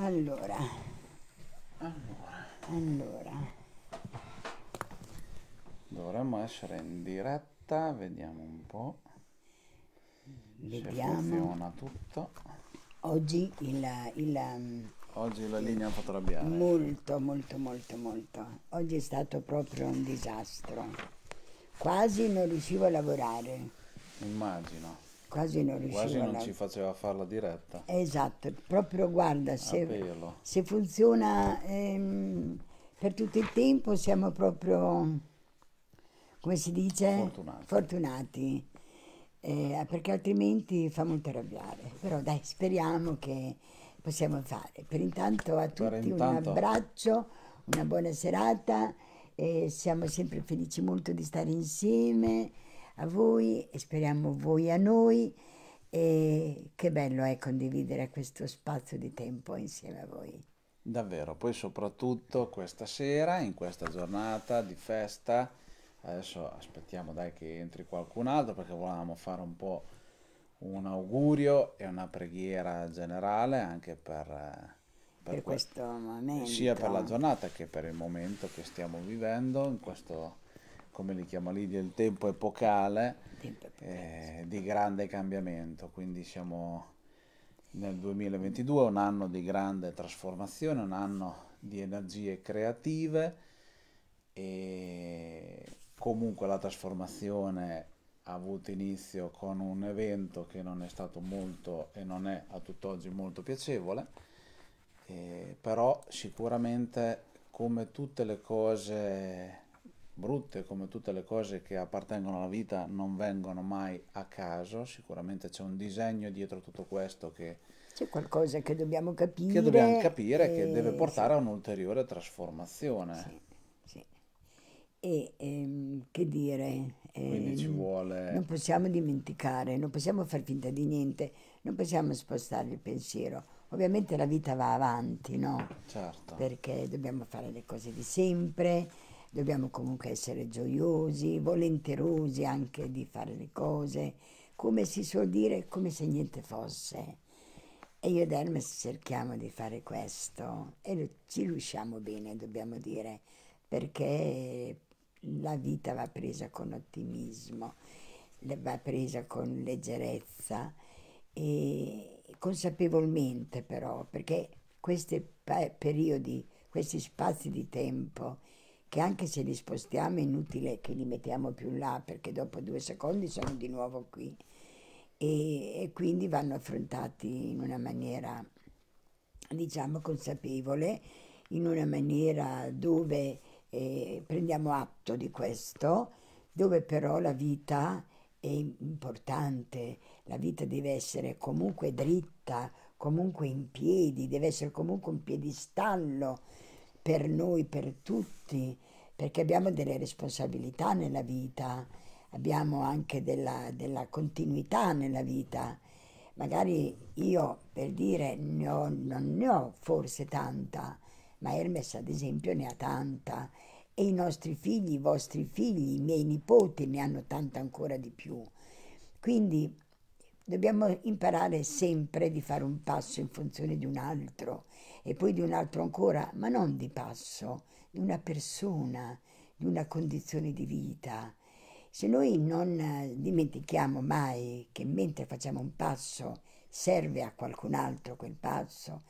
Allora. Allora. Allora. Dovremmo essere in diretta, vediamo un po'. Vediamo. Se funziona tutto. Oggi il, il mm, Oggi la linea potrebbe essere. Molto, molto, molto, molto. Oggi è stato proprio un disastro. Quasi non riuscivo a lavorare. Immagino quasi non riusciva quasi non ci faceva fare la diretta esatto proprio guarda se, se funziona ehm, per tutto il tempo siamo proprio come si dice fortunati, fortunati. Eh, perché altrimenti fa molto arrabbiare però dai speriamo che possiamo fare per intanto a tutti intanto... un abbraccio una buona serata eh, siamo sempre felici molto di stare insieme a voi e speriamo voi a noi e che bello è eh, condividere questo spazio di tempo insieme a voi. Davvero, poi soprattutto questa sera, in questa giornata di festa, adesso aspettiamo dai che entri qualcun altro perché volevamo fare un po' un augurio e una preghiera generale anche per, eh, per, per questo, questo momento. Sia per la giornata che per il momento che stiamo vivendo in questo come li chiama Lidia, il tempo epocale, tempo Eh, di grande cambiamento, quindi siamo nel 2022, un anno di grande trasformazione, un anno di energie creative e comunque la trasformazione ha avuto inizio con un evento che non è stato molto e non è a tutt'oggi molto piacevole, eh, però sicuramente come tutte le cose brutte come tutte le cose che appartengono alla vita non vengono mai a caso, sicuramente c'è un disegno dietro tutto questo che... C'è qualcosa che dobbiamo capire. Che dobbiamo capire e... che deve portare sì. a un'ulteriore trasformazione. Sì, sì. E ehm, che dire... Quindi ci ehm, vuole... Non possiamo dimenticare, non possiamo far finta di niente, non possiamo spostare il pensiero. Ovviamente la vita va avanti, no? Certo. Perché dobbiamo fare le cose di sempre dobbiamo comunque essere gioiosi, volenterosi anche di fare le cose, come si suol dire, come se niente fosse. E io ed Hermes cerchiamo di fare questo e ci riusciamo bene, dobbiamo dire, perché la vita va presa con ottimismo, va presa con leggerezza e consapevolmente però, perché questi periodi, questi spazi di tempo che anche se li spostiamo è inutile che li mettiamo più là perché dopo due secondi sono di nuovo qui e, e quindi vanno affrontati in una maniera diciamo consapevole, in una maniera dove eh, prendiamo atto di questo, dove però la vita è importante, la vita deve essere comunque dritta, comunque in piedi, deve essere comunque un piedistallo per noi, per tutti, perché abbiamo delle responsabilità nella vita, abbiamo anche della, della continuità nella vita. Magari io, per dire, ne ho, non ne ho forse tanta, ma Hermes ad esempio ne ha tanta e i nostri figli, i vostri figli, i miei nipoti ne hanno tanta ancora di più. Quindi dobbiamo imparare sempre di fare un passo in funzione di un altro e poi di un altro ancora, ma non di passo, di una persona, di una condizione di vita. Se noi non eh, dimentichiamo mai che mentre facciamo un passo serve a qualcun altro quel passo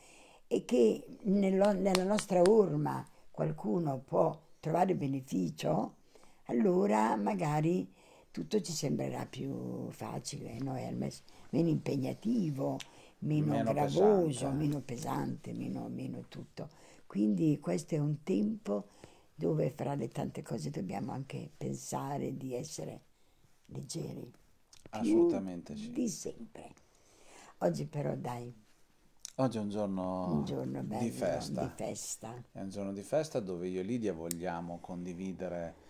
e che nella nostra orma qualcuno può trovare beneficio, allora magari tutto ci sembrerà più facile, no? Hermes? meno impegnativo, meno, meno gravoso, pesante. Eh. meno pesante, meno, meno tutto. Quindi questo è un tempo dove fra le tante cose dobbiamo anche pensare di essere leggeri. Assolutamente sì. Di sempre. Oggi però dai. Oggi è un giorno, un giorno bello, di, festa. di festa. È un giorno di festa dove io e Lidia vogliamo condividere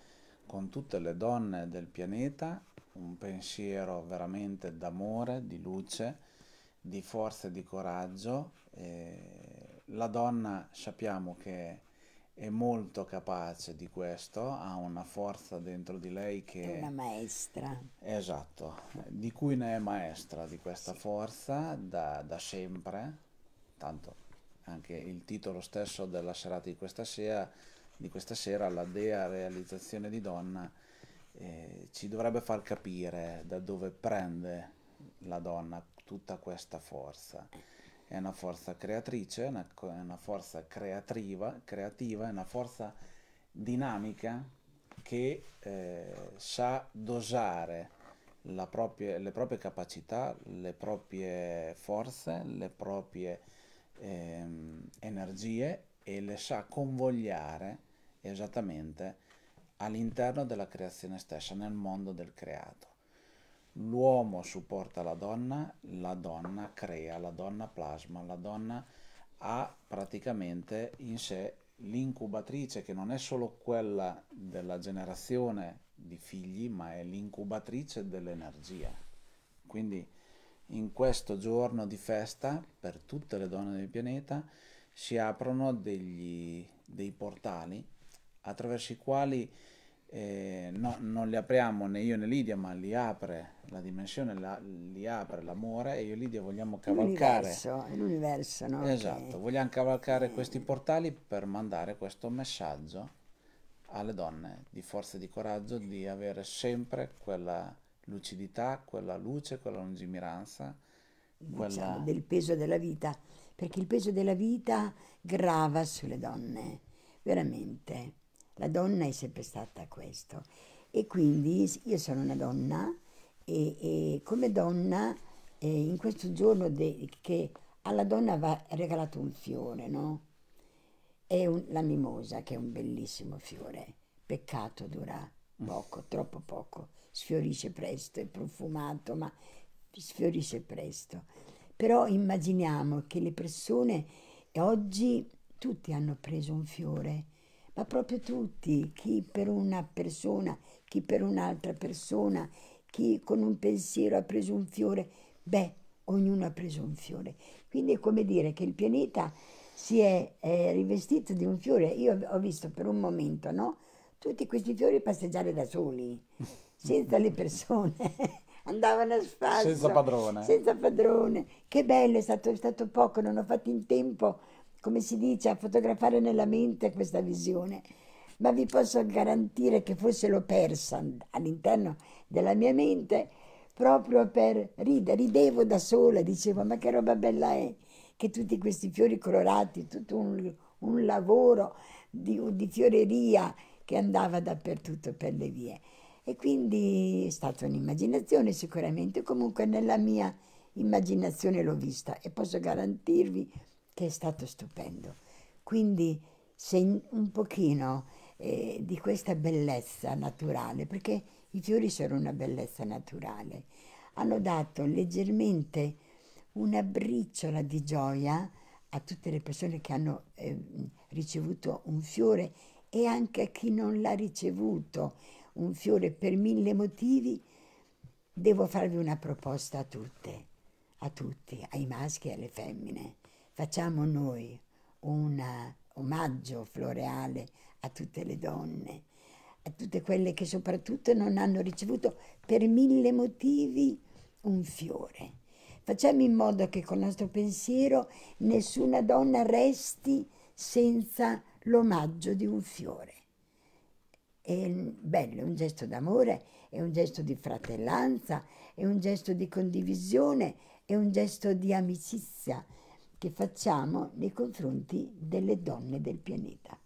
con tutte le donne del pianeta un pensiero veramente d'amore, di luce, di forza e di coraggio. Eh, la donna sappiamo che è molto capace di questo, ha una forza dentro di lei che... È una maestra. Esatto, di cui ne è maestra di questa sì. forza da, da, sempre, tanto anche il titolo stesso della serata di questa sera, di questa sera la Dea Realizzazione di Donna, eh, ci dovrebbe far capire da dove prende la donna tutta questa forza. È una forza creatrice, è una, una, forza creativa, creativa, è una forza dinamica che eh, sa dosare propria, le proprie capacità, le proprie forze, le proprie eh, energie e le sa convogliare esattamente all'interno della creazione stessa, nel mondo del creato l'uomo supporta la donna, la donna crea, la donna plasma, la donna ha praticamente in sé l'incubatrice che non è solo quella della generazione di figli, ma è l'incubatrice dell'energia. Quindi in questo giorno di festa per tutte le donne del pianeta si aprono degli, dei portali attraverso i quali eh, no, non li apriamo né io né Lidia, ma li apre la dimensione, la, li apre l'amore e io e Lidia vogliamo cavalcare. L'universo, l'universo no? Esatto, che... vogliamo cavalcare questi portali per mandare questo messaggio alle donne di forza e di coraggio di avere sempre quella lucidità, quella luce, quella lungimiranza. Quella... Diciamo, del peso della vita, perché il peso della vita grava sulle donne, veramente. La donna è sempre stata questo. E quindi io sono una donna e, e come donna eh, in questo giorno de, che alla donna va regalato un fiore, no? È un, la mimosa che è un bellissimo fiore. Peccato dura poco, troppo poco. Sfiorisce presto, è profumato, ma sfiorisce presto. Però immaginiamo che le persone oggi tutti hanno preso un fiore ma proprio tutti, chi per una persona, chi per un'altra persona, chi con un pensiero ha preso un fiore, beh, ognuno ha preso un fiore. Quindi è come dire che il pianeta si è, è rivestito di un fiore. Io ho visto per un momento, no? Tutti questi fiori passeggiare da soli, senza le persone. andavano a spasso. Senza padrone. Senza padrone. Che bello, è stato, è stato poco, non ho fatto in tempo come si dice, a fotografare nella mente questa visione, ma vi posso garantire che forse l'ho persa all'interno della mia mente proprio per ridere, ridevo da sola, dicevo ma che roba bella è che tutti questi fiori colorati, tutto un, un lavoro di, di fioreria che andava dappertutto per le vie. E quindi è stata un'immaginazione sicuramente, comunque nella mia immaginazione l'ho vista e posso garantirvi che è stato stupendo. Quindi se un pochino eh, di questa bellezza naturale, perché i fiori sono una bellezza naturale, hanno dato leggermente una briciola di gioia a tutte le persone che hanno eh, ricevuto un fiore e anche a chi non l'ha ricevuto un fiore per mille motivi, devo farvi una proposta a tutte, a tutti, ai maschi e alle femmine facciamo noi un eh, omaggio floreale a tutte le donne, a tutte quelle che soprattutto non hanno ricevuto per mille motivi un fiore. Facciamo in modo che col nostro pensiero nessuna donna resti senza l'omaggio di un fiore. È bello, è un gesto d'amore, è un gesto di fratellanza, è un gesto di condivisione, è un gesto di amicizia che facciamo nei confronti delle donne del pianeta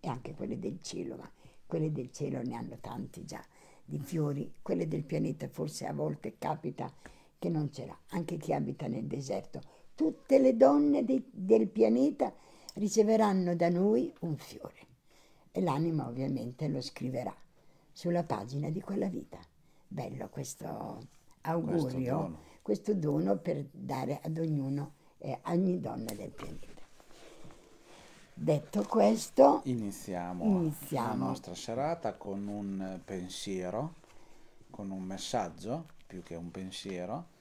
e anche quelle del cielo, ma quelle del cielo ne hanno tanti già di fiori, quelle del pianeta forse a volte capita che non ce anche chi abita nel deserto. Tutte le donne de, del pianeta riceveranno da noi un fiore e l'anima ovviamente lo scriverà sulla pagina di quella vita. Bello questo augurio, questo dono, questo dono per dare ad ognuno e ogni donna del pianeta. Detto questo, iniziamo, iniziamo, la nostra serata con un pensiero, con un messaggio, più che un pensiero,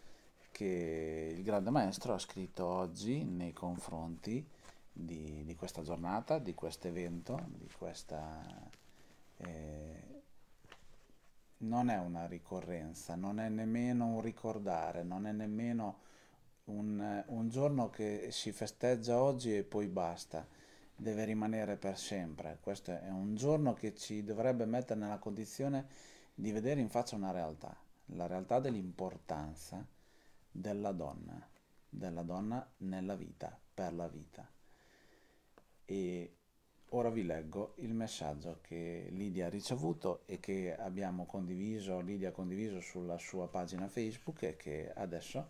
che il grande maestro ha scritto oggi nei confronti di, di questa giornata, di questo evento, di questa... Eh, non è una ricorrenza, non è nemmeno un ricordare, non è nemmeno un, un giorno che si festeggia oggi e poi basta, deve rimanere per sempre. Questo è un giorno che ci dovrebbe mettere nella condizione di vedere in faccia una realtà, la realtà dell'importanza della donna, della donna nella vita, per la vita. E ora vi leggo il messaggio che Lidia ha ricevuto e che abbiamo condiviso, Lidia ha condiviso sulla sua pagina Facebook e che adesso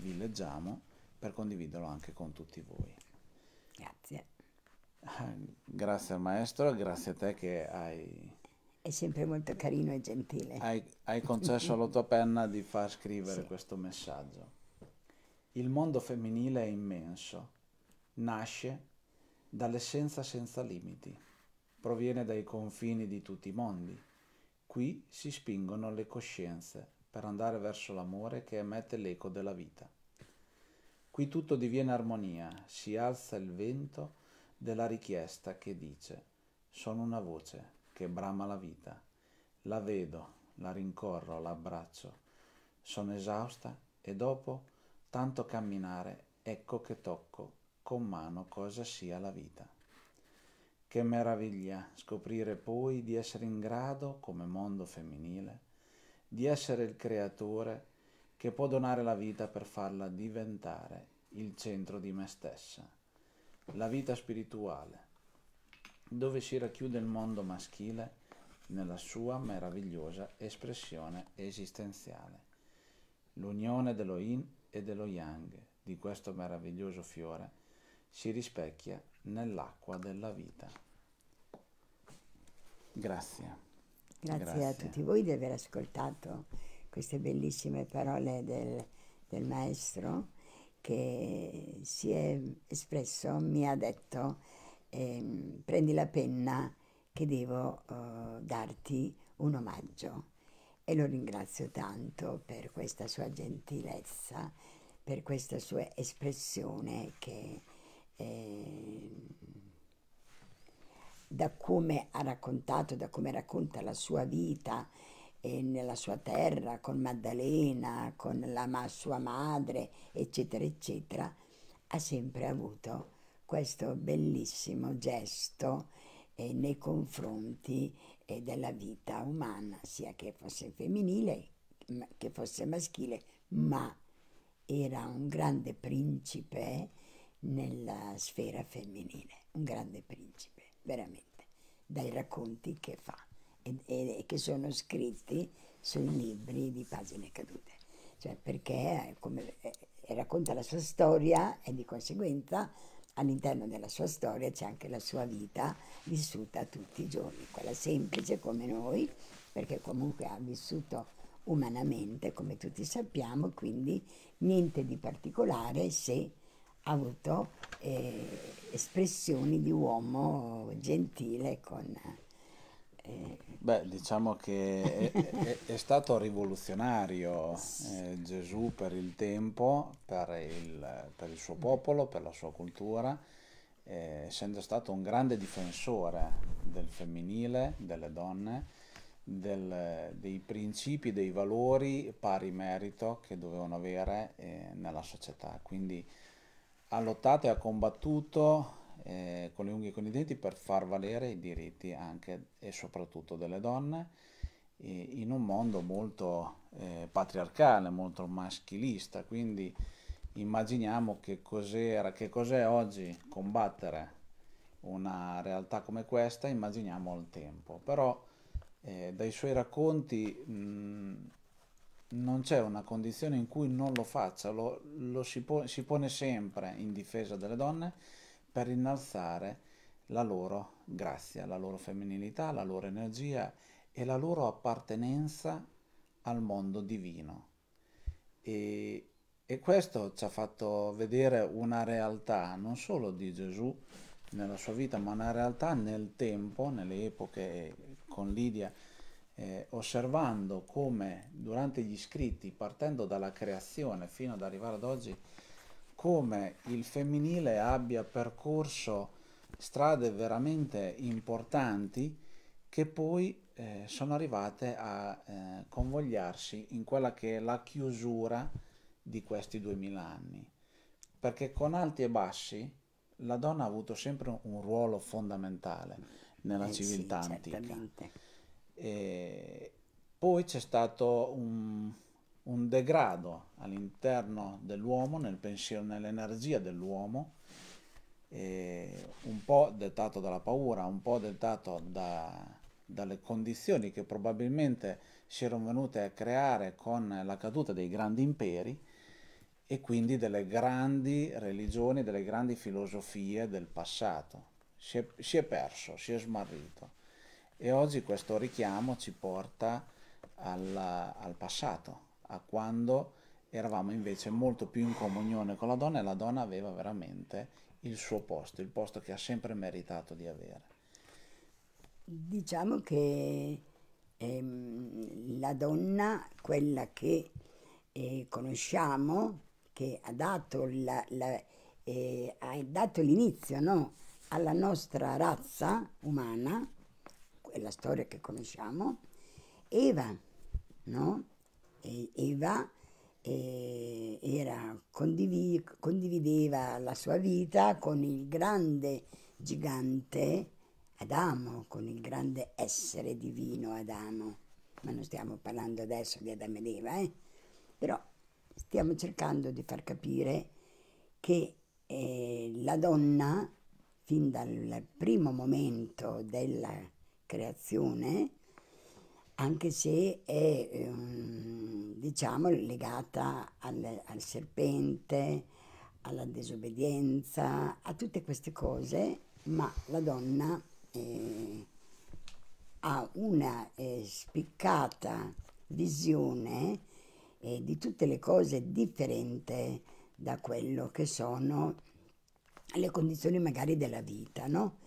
vi leggiamo per condividerlo anche con tutti voi. Grazie. Ah, grazie al maestro, grazie a te che hai... È sempre molto carino e gentile. Hai, hai concesso alla tua penna di far scrivere sì. questo messaggio. Il mondo femminile è immenso, nasce dall'essenza senza limiti, proviene dai confini di tutti i mondi. Qui si spingono le coscienze, per andare verso l'amore che emette l'eco della vita. Qui tutto diviene armonia, si alza il vento della richiesta che dice, sono una voce che brama la vita, la vedo, la rincorro, la abbraccio, sono esausta e dopo tanto camminare, ecco che tocco con mano cosa sia la vita. Che meraviglia scoprire poi di essere in grado, come mondo femminile, di essere il creatore che può donare la vita per farla diventare il centro di me stessa, la vita spirituale, dove si racchiude il mondo maschile nella sua meravigliosa espressione esistenziale. L'unione dello yin e dello yang di questo meraviglioso fiore si rispecchia nell'acqua della vita. Grazie. Grazie, Grazie, a tutti voi di aver ascoltato queste bellissime parole del, del maestro che si è espresso, mi ha detto eh, prendi la penna che devo eh, darti un omaggio e lo ringrazio tanto per questa sua gentilezza, per questa sua espressione che... Eh, da come ha raccontato, da come racconta la sua vita eh, nella sua terra, con Maddalena, con la ma- sua madre, eccetera, eccetera, ha sempre avuto questo bellissimo gesto eh, nei confronti eh, della vita umana, sia che fosse femminile che fosse maschile, ma era un grande principe nella sfera femminile, un grande principe veramente, dai racconti che fa e, e che sono scritti sui libri di pagine cadute. Cioè perché eh, come, eh, eh, racconta la sua storia e di conseguenza all'interno della sua storia c'è anche la sua vita vissuta tutti i giorni, quella semplice come noi, perché comunque ha vissuto umanamente, come tutti sappiamo, quindi niente di particolare se avuto eh, espressioni di uomo gentile con... Eh, Beh, diciamo che è, è, è stato rivoluzionario eh, Gesù per il tempo, per il, per il, suo popolo, per la sua cultura, eh, essendo stato un grande difensore del femminile, delle donne, del, dei principi, dei valori pari merito che dovevano avere eh, nella società. Quindi ha lottato e ha combattuto eh, con le unghie e con i denti per far valere i diritti anche e soprattutto delle donne eh, in un mondo molto eh, patriarcale, molto maschilista, quindi immaginiamo che, cos'era, che cos'è oggi combattere una realtà come questa, immaginiamo il tempo, però eh, dai suoi racconti mh, non c'è una condizione in cui non lo faccia, lo, lo si, po si, pone sempre in difesa delle donne per innalzare la loro grazia, la loro femminilità, la loro energia e la loro appartenenza al mondo divino. E, e questo ci ha fatto vedere una realtà non solo di Gesù nella sua vita, ma una realtà nel tempo, nelle epoche con Lidia eh, osservando come durante gli scritti, partendo dalla creazione fino ad arrivare ad oggi, come il femminile abbia percorso strade veramente importanti che poi eh, sono arrivate a eh, convogliarsi in quella che è la chiusura di questi 2000 anni. Perché con alti e bassi la donna ha avuto sempre un ruolo fondamentale nella eh civiltà sì, antica. Certamente. E poi c'è stato un, un degrado all'interno dell'uomo, nel pensiero, nell'energia dell'uomo, un po' dettato dalla paura, un po' dettato da, dalle condizioni che probabilmente si erano venute a creare con la caduta dei grandi imperi e quindi delle grandi religioni, delle grandi filosofie del passato. Si è, si è perso, si è smarrito. E oggi questo richiamo ci porta al, al passato, a quando eravamo invece molto più in comunione con la donna e la donna aveva veramente il suo posto, il posto che ha sempre meritato di avere. Diciamo che ehm, la donna, quella che eh, conosciamo, che ha dato, la, la, eh, ha dato l'inizio no? alla nostra razza umana, è la storia che conosciamo, Eva, no? E Eva eh, era, condivi, condivideva la sua vita con il grande gigante Adamo, con il grande essere divino Adamo. Ma non stiamo parlando adesso di Adamo ed Eva, eh? però stiamo cercando di far capire che eh, la donna, fin dal primo momento della creazione, anche se è ehm, diciamo, legata al, al, serpente, alla disobbedienza, a tutte queste cose, ma la donna eh, ha una eh, spiccata visione eh, di tutte le cose differente da quello che sono le condizioni magari della vita, no?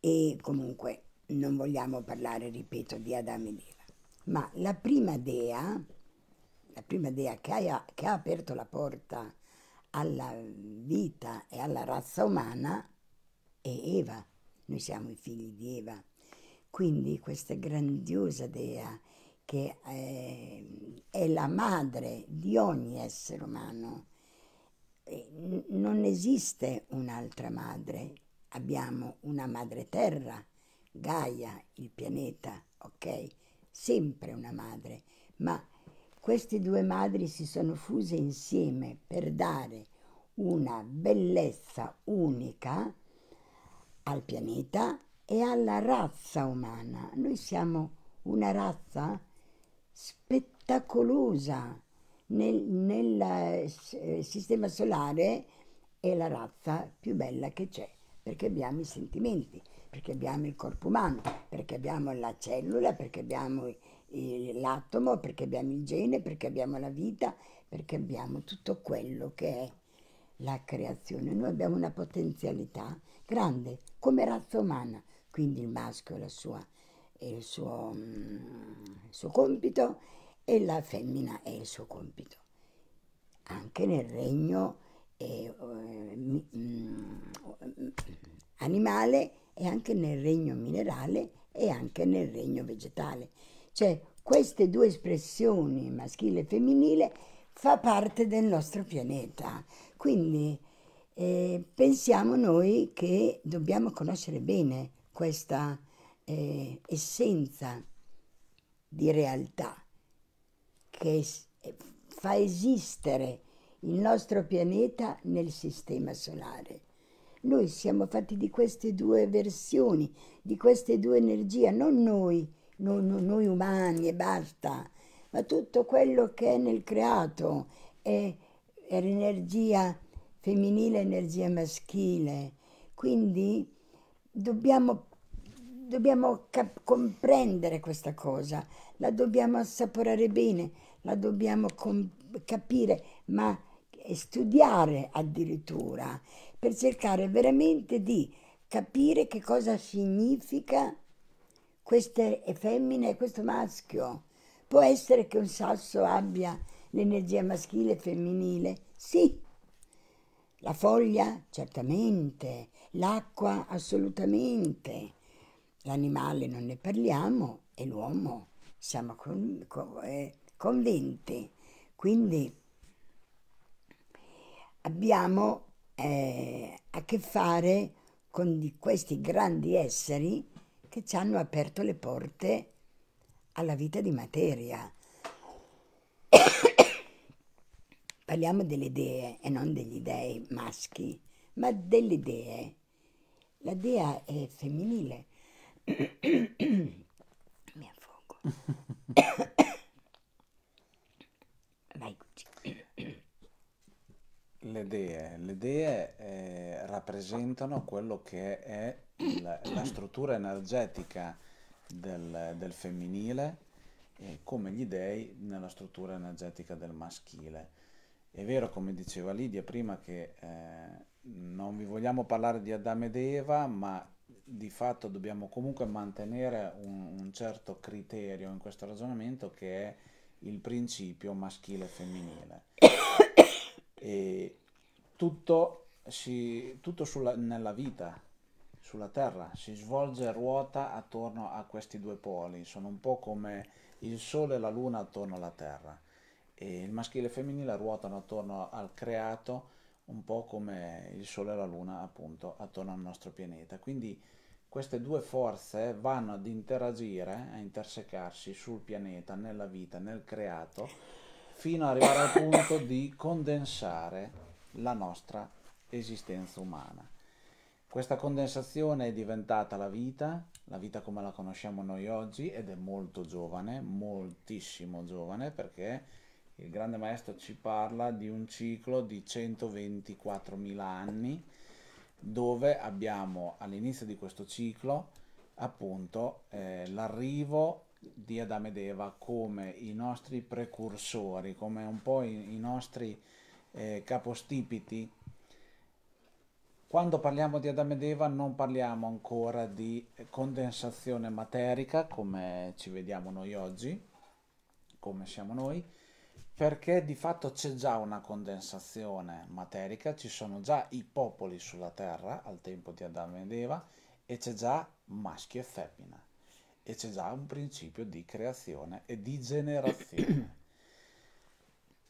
E comunque non vogliamo parlare, ripeto, di Adamo ed Eva, ma la prima dea, la prima dea che ha, che ha aperto la porta alla vita e alla razza umana è Eva. Noi siamo i figli di Eva. Quindi questa grandiosa dea che è, eh, è la madre di ogni essere umano. Non esiste un'altra madre. Abbiamo una madre terra Gaia, il pianeta, ok? Sempre una madre, ma queste due madri si sono fuse insieme per dare una bellezza unica al pianeta e alla razza umana. Noi siamo una razza spettacolosa. Nel, nel eh, sistema solare è la razza più bella che c'è, perché abbiamo i sentimenti perché abbiamo il corpo umano, perché abbiamo la cellula, perché abbiamo l'atomo, perché abbiamo il gene, perché abbiamo la vita, perché abbiamo tutto quello che è la creazione. Noi abbiamo una potenzialità grande come razza umana, quindi il maschio la sua, il, suo, mm, il suo compito e la femmina è il suo compito. Anche nel regno eh, mm, animale e anche nel regno minerale e anche nel regno vegetale. Cioè queste due espressioni, maschile e femminile, fa parte del nostro pianeta. Quindi eh, pensiamo noi che dobbiamo conoscere bene questa eh, essenza di realtà che fa esistere il nostro pianeta nel sistema solare. Noi siamo fatti di queste due versioni, di queste due energie, non noi, non, non noi umani e basta, ma tutto quello che è nel creato è, è l'energia femminile, energia maschile. Quindi dobbiamo, dobbiamo cap- comprendere questa cosa, la dobbiamo assaporare bene, la dobbiamo com- capire, ma studiare addirittura per cercare veramente di capire che cosa significa questa femmina e questo maschio. Può essere che un sasso abbia l'energia maschile e femminile? Sì. La foglia? Certamente. L'acqua? Assolutamente. L'animale non ne parliamo e l'uomo siamo con, con, eh, convinti. Quindi abbiamo eh, a che fare con questi grandi esseri che ci hanno aperto le porte alla vita di materia. Parliamo delle dee e non degli dei maschi, ma delle dee. La dea è femminile. Mi affogo. Vai, Gucci. Le dee, le dee eh, rappresentano quello che è la, la struttura energetica del, del femminile eh, come gli dei nella struttura energetica del maschile. È vero, come diceva Lidia prima, che eh, non vi vogliamo parlare di Adamo ed Eva, ma di fatto dobbiamo comunque mantenere un, un certo criterio in questo ragionamento che è il principio maschile femminile tutto, si, tutto sulla, nella vita, sulla Terra, si svolge e ruota attorno a questi due poli, sono un po' come il Sole e la Luna attorno alla Terra. E il maschile e il femminile ruotano attorno al creato, un po' come il Sole e la Luna appunto attorno al nostro pianeta. Quindi queste due forze vanno ad interagire, a intersecarsi sul pianeta, nella vita, nel creato, fino ad arrivare al punto di condensare la nostra esistenza umana. Questa condensazione è diventata la vita, la vita come la conosciamo noi oggi ed è molto giovane, moltissimo giovane perché il grande maestro ci parla di un ciclo di 124.000 anni dove abbiamo all'inizio di questo ciclo appunto eh, l'arrivo di Adamo ed Eva come i nostri precursori, come un po' i, i nostri eh, capostipiti, quando parliamo di Adamo ed Eva non parliamo ancora di condensazione materica come ci vediamo noi oggi, come siamo noi, perché di fatto c'è già una condensazione materica, ci sono già i popoli sulla terra al tempo di Adamo ed Eva e c'è già maschio e femmina e c'è già un principio di creazione e di generazione.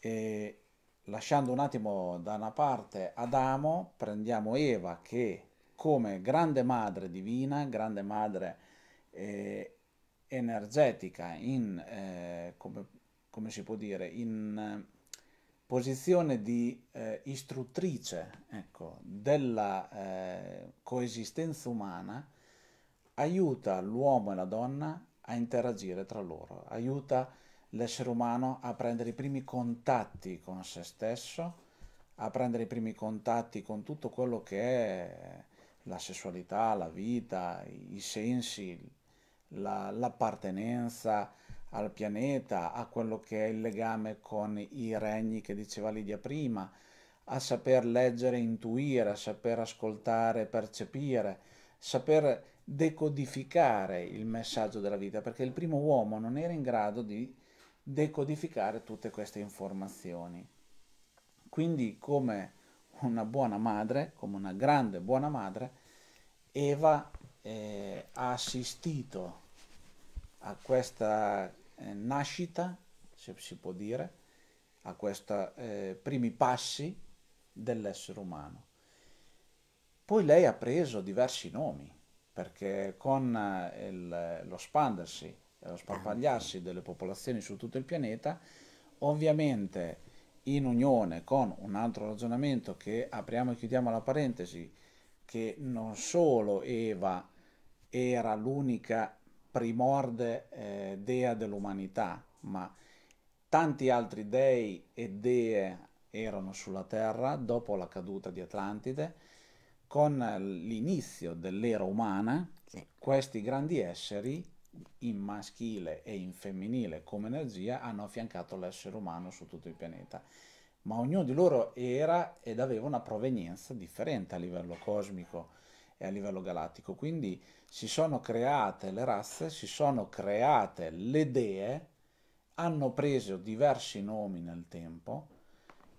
E lasciando un attimo da una parte Adamo, prendiamo Eva che come grande madre divina, grande madre eh, energetica, in, eh, come, come, si può dire, in eh, posizione di eh, istruttrice ecco, della eh, coesistenza umana, aiuta l'uomo e la donna a interagire tra loro, aiuta a l'essere umano a prendere i primi contatti con se stesso, a prendere i primi contatti con tutto quello che è la sessualità, la vita, i sensi, la, l'appartenenza al pianeta, a quello che è il legame con i regni che diceva Lidia prima, a saper leggere, intuire, a saper ascoltare, percepire, saper decodificare il messaggio della vita, perché il primo uomo non era in grado di decodificare tutte queste informazioni. Quindi come una buona madre, come una grande buona madre, Eva eh, ha assistito a questa eh, nascita, se si può dire, a questi eh, primi passi dell'essere umano. Poi lei ha preso diversi nomi, perché con eh, il, lo spandersi allo eh, sparpagliarsi delle popolazioni su tutto il pianeta, ovviamente in unione con un altro ragionamento che apriamo e chiudiamo la parentesi, che non solo Eva era l'unica primorde eh, dea dell'umanità, ma tanti altri dei e dee erano sulla Terra dopo la caduta di Atlantide, con l'inizio dell'era umana, sì. questi grandi esseri in maschile e in femminile come energia hanno affiancato l'essere umano su tutto il pianeta, ma ognuno di loro era ed aveva una provenienza differente a livello cosmico e a livello galattico, quindi si sono create le razze, si sono create le dee, hanno preso diversi nomi nel tempo,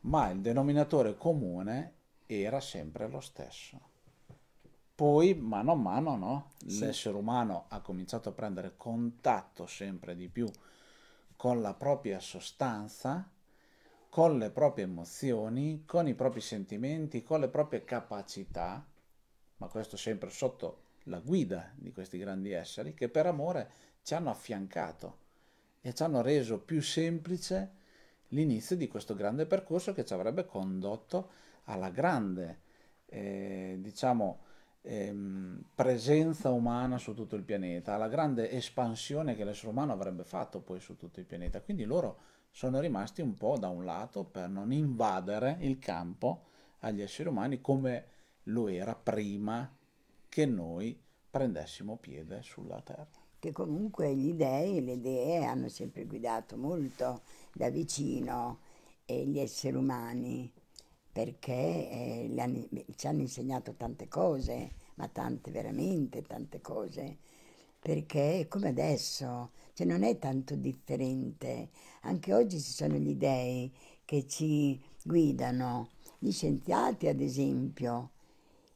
ma il denominatore comune era sempre lo stesso poi mano a mano no? l'essere sì. umano ha cominciato a prendere contatto sempre di più con la propria sostanza, con le proprie emozioni, con i propri sentimenti, con le proprie capacità, ma questo sempre sotto la guida di questi grandi esseri che per amore ci hanno affiancato e ci hanno reso più semplice l'inizio di questo grande percorso che ci avrebbe condotto alla grande, eh, diciamo, ehm, presenza umana su tutto il pianeta, alla grande espansione che l'essere umano avrebbe fatto poi su tutto il pianeta. Quindi loro sono rimasti un po' da un lato per non invadere il campo agli esseri umani come lo era prima che noi prendessimo piede sulla terra. Che comunque gli dei e le dee hanno sempre guidato molto da vicino eh, gli esseri umani perché eh, hanno, ci hanno insegnato tante cose, ma tante veramente, tante cose, perché come adesso, cioè non è tanto differente, anche oggi ci sono gli dei che ci guidano, gli scienziati ad esempio,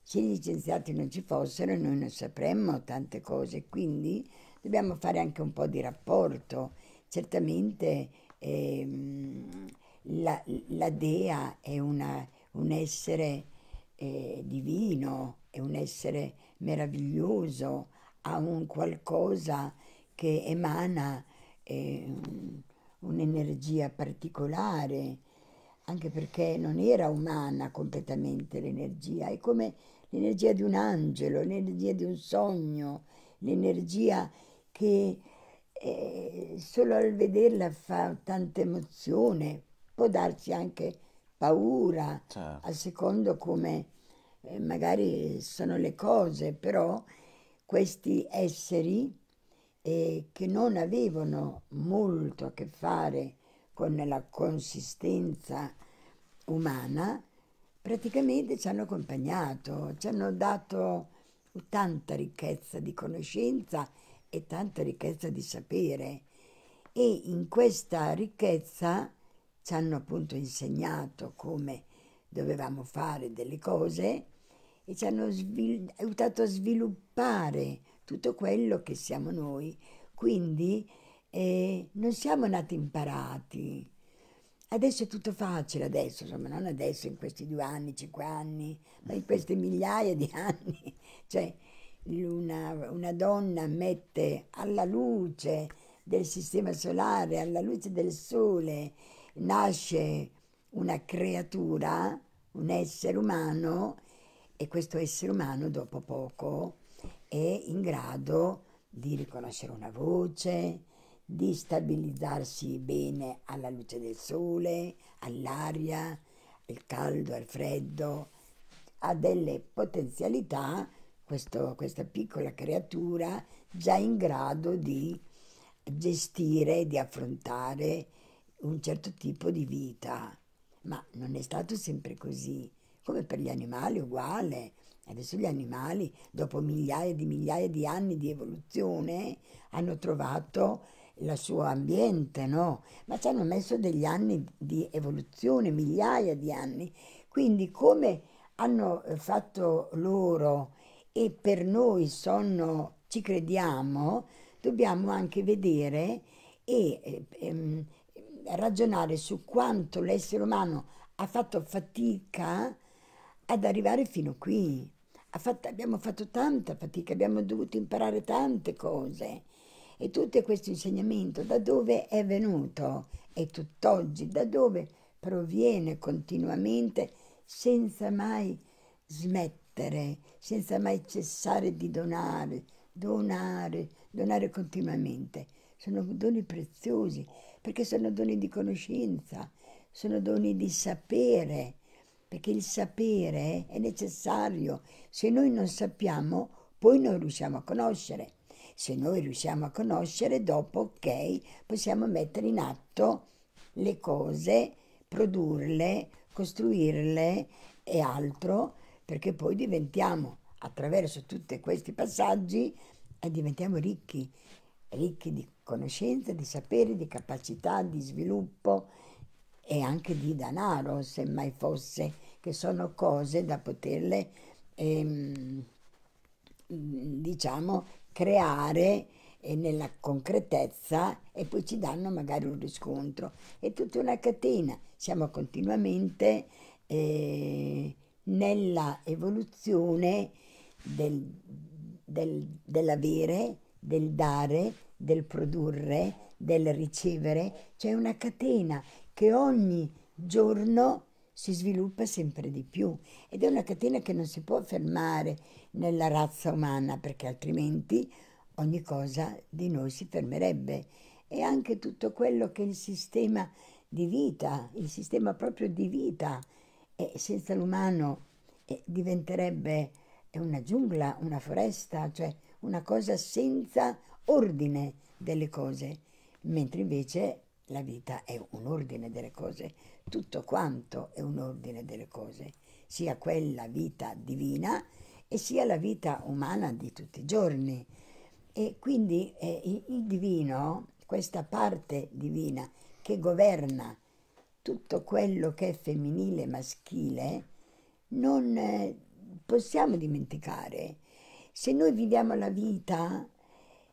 se gli scienziati non ci fossero noi non sapremmo tante cose, quindi dobbiamo fare anche un po' di rapporto, certamente... Ehm, la, la dea è una, un essere eh, divino, è un essere meraviglioso, ha un qualcosa che emana eh, un'energia particolare, anche perché non era umana completamente l'energia, è come l'energia di un angelo, l'energia di un sogno, l'energia che eh, solo al vederla fa tanta emozione, può darci anche paura, certo. a secondo come eh, magari sono le cose, però questi esseri eh, che non avevano molto a che fare con la consistenza umana, praticamente ci hanno accompagnato, ci hanno dato tanta ricchezza di conoscenza e tanta ricchezza di sapere. E in questa ricchezza ci hanno appunto insegnato come dovevamo fare delle cose e ci hanno svil- aiutato a sviluppare tutto quello che siamo noi. Quindi eh, non siamo nati imparati. Adesso è tutto facile, adesso, insomma, non adesso, in questi due anni, cinque anni, ma in queste migliaia di anni. Cioè, una, una donna mette alla luce del sistema solare, alla luce del sole, nasce una creatura, un essere umano, e questo essere umano dopo poco è in grado di riconoscere una voce, di stabilizzarsi bene alla luce del sole, all'aria, al caldo, al freddo, ha delle potenzialità questo, questa piccola creatura già in grado di gestire, di affrontare un certo tipo di vita, ma non è stato sempre così, come per gli animali uguale. Adesso gli animali, dopo migliaia di migliaia di anni di evoluzione, hanno trovato il suo ambiente, no? Ma ci hanno messo degli anni di evoluzione, migliaia di anni. Quindi come hanno eh, fatto loro e per noi sono, ci crediamo, dobbiamo anche vedere e eh, ehm, ragionare su quanto l'essere umano ha fatto fatica ad arrivare fino qui. Fatto, abbiamo fatto tanta fatica, abbiamo dovuto imparare tante cose. E tutto questo insegnamento da dove è venuto? E tutt'oggi da dove proviene continuamente senza mai smettere, senza mai cessare di donare, donare, donare continuamente. Sono doni preziosi perché sono doni di conoscenza, sono doni di sapere, perché il sapere è necessario. Se noi non sappiamo, poi non riusciamo a conoscere. Se noi riusciamo a conoscere, dopo, ok, possiamo mettere in atto le cose, produrle, costruirle e altro, perché poi diventiamo, attraverso tutti questi passaggi, eh, diventiamo ricchi, ricchi di conoscenza, di sapere, di capacità, di sviluppo e anche di denaro, se mai fosse, che sono cose da poterle, ehm, diciamo, creare eh, nella concretezza e poi ci danno magari un riscontro. È tutta una catena, siamo continuamente eh, nella evoluzione del, del, dell'avere, del dare, del produrre, del ricevere, c'è una catena che ogni giorno si sviluppa sempre di più ed è una catena che non si può fermare nella razza umana perché altrimenti ogni cosa di noi si fermerebbe e anche tutto quello che è il sistema di vita, il sistema proprio di vita, e senza l'umano eh, diventerebbe una giungla, una foresta, cioè una cosa senza ordine delle cose, mentre invece la vita è un ordine delle cose, tutto quanto è un ordine delle cose, sia quella vita divina e sia la vita umana di tutti i giorni. E quindi eh, il divino, questa parte divina che governa tutto quello che è femminile e maschile, non eh, possiamo dimenticare. Se noi viviamo la vita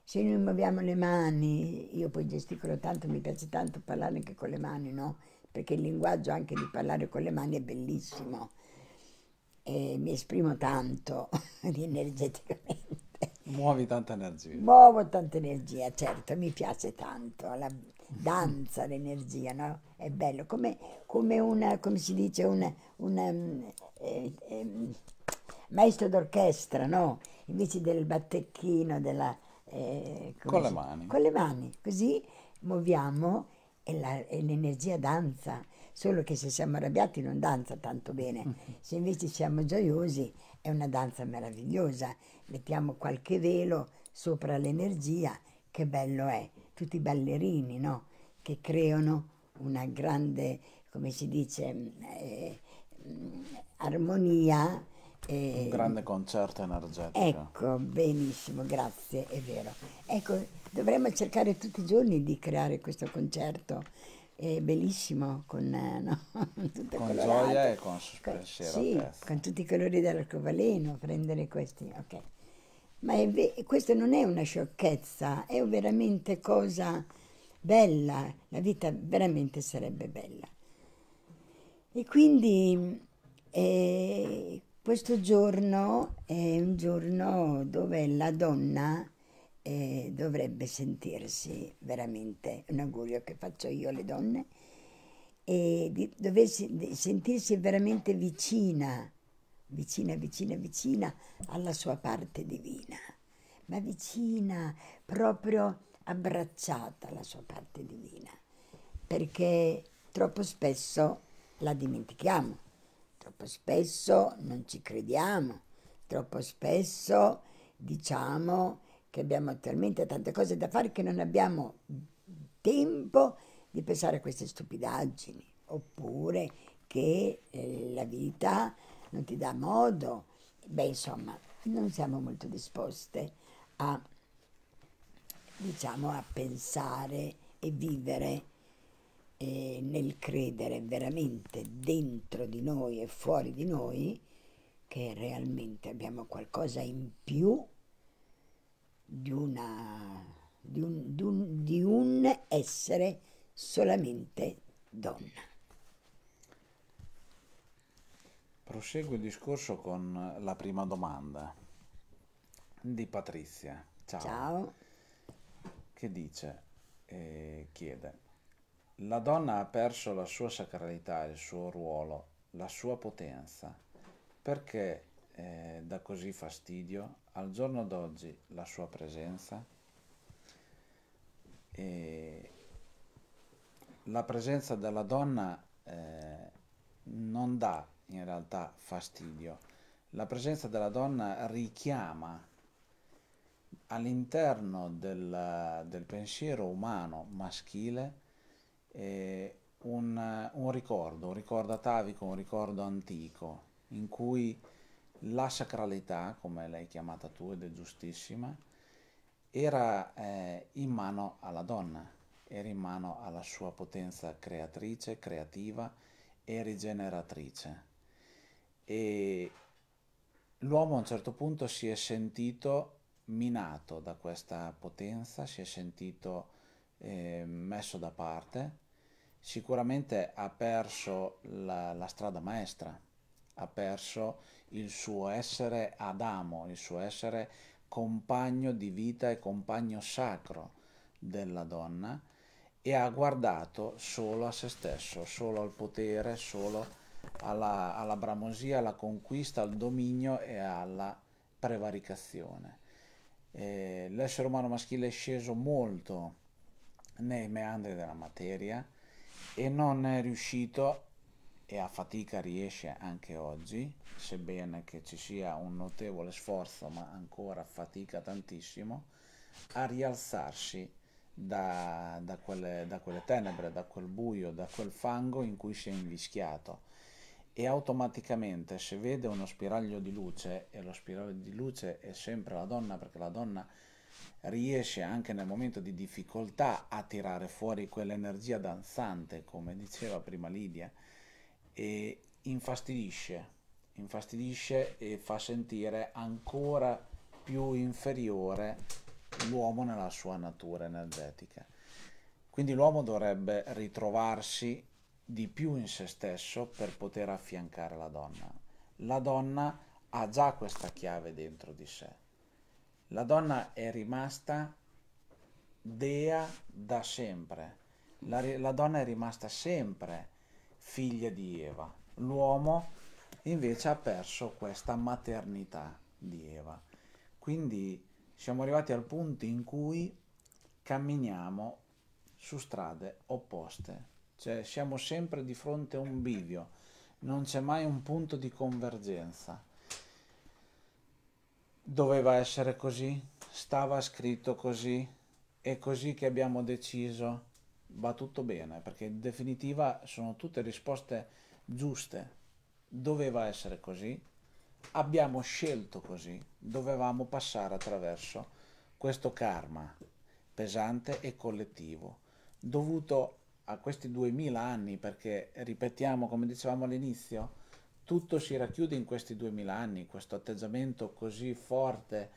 se noi muoviamo le mani, io poi gesticolo tanto, mi piace tanto parlare anche con le mani, no? Perché il linguaggio anche di parlare con le mani è bellissimo. E mi esprimo tanto energeticamente. Muovi tanta energia. Muovo tanta energia, certo, mi piace tanto la danza, l'energia, no? È bello, come, come una, come si dice, un mm, eh, eh, mm, maestro d'orchestra, no? Invece del battecchino, della eh, con le mani. Con le mani, così muoviamo e, la, e, l'energia danza, solo che se siamo arrabbiati non danza tanto bene, se invece siamo gioiosi è una danza meravigliosa, mettiamo qualche velo sopra l'energia, che bello è, tutti i ballerini no? che creano una grande, come si dice, mm, eh, mm, armonia e... Esatto, un ehm, grande concerto energetico. Ecco, benissimo, grazie, è vero. Ecco, dovremmo cercare tutti i giorni di creare questo concerto è bellissimo con, eh, no? con gioia e con sospensione. sì, con tutti i colori dell'arcobaleno prendere questi ok ma questa non è una sciocchezza è veramente cosa bella la vita veramente sarebbe bella e quindi eh, questo giorno è un giorno dove la donna eh, dovrebbe sentirsi veramente, un augurio che faccio io alle donne, e di, dovessi di sentirsi veramente vicina, vicina, vicina, vicina alla sua parte divina, ma vicina, proprio abbracciata alla sua parte divina, perché troppo spesso la dimentichiamo. Troppo spesso non ci crediamo, troppo spesso diciamo che abbiamo talmente tante cose da fare che non abbiamo tempo di pensare a queste stupidaggini, oppure che eh, la vita non ti dà modo. Beh, insomma, non siamo molto disposte a, diciamo, a pensare e vivere eh, nel credere veramente dentro di noi e fuori di noi che realmente abbiamo qualcosa in più di, una, di, un, di, un, di un essere solamente donna. Prosegue il discorso con la prima domanda di Patrizia. Ciao. Ciao. Che dice? Eh, chiede. La donna ha perso la sua sacralità, il suo ruolo, la sua potenza. Perché eh, dà così fastidio al giorno d'oggi la sua presenza? E la presenza della donna eh, non dà in realtà fastidio, la presenza della donna richiama all'interno del, del pensiero umano maschile eh, un, un, ricordo, un ricordo atavico, un ricordo antico, in cui la sacralità, come l'hai chiamata tu ed è giustissima, era eh, in mano alla donna, era in mano alla sua potenza creatrice, creativa e rigeneratrice. E l'uomo a un certo punto si è sentito minato da questa potenza, si è sentito eh, messo da parte sicuramente ha perso la, la strada maestra, ha perso il suo essere Adamo, il suo essere compagno di vita e compagno sacro della donna e ha guardato solo a se stesso, solo al potere, solo alla, alla bramosia, alla conquista, al dominio e alla prevaricazione. E l'essere umano maschile è sceso molto nei meandri della materia, e non è riuscito e a fatica riesce anche oggi, sebbene che ci sia un notevole sforzo, ma ancora fatica tantissimo, a rialzarsi da, da, quelle, da quelle tenebre, da quel buio, da quel fango in cui si è invischiato e automaticamente se vede uno spiraglio di luce e lo spiraglio di luce è sempre la donna perché la donna riesce anche nel momento di difficoltà a tirare fuori quell'energia danzante, come diceva prima Lidia, e infastidisce, infastidisce e fa sentire ancora più inferiore l'uomo nella sua natura energetica. Quindi l'uomo dovrebbe ritrovarsi di più in se stesso per poter affiancare la donna. La donna ha già questa chiave dentro di sé la donna è rimasta dea da sempre, la, la donna è rimasta sempre figlia di Eva, l'uomo invece ha perso questa maternità di Eva. Quindi siamo arrivati al punto in cui camminiamo su strade opposte, cioè siamo sempre di fronte a un bivio, non c'è mai un punto di convergenza doveva essere così, stava scritto così, è così che abbiamo deciso, va tutto bene, perché in definitiva sono tutte risposte giuste, doveva essere così, abbiamo scelto così, dovevamo passare attraverso questo karma pesante e collettivo, dovuto a questi 2000 anni, perché ripetiamo come dicevamo all'inizio, tutto si racchiude in questi 2000 anni, questo atteggiamento così forte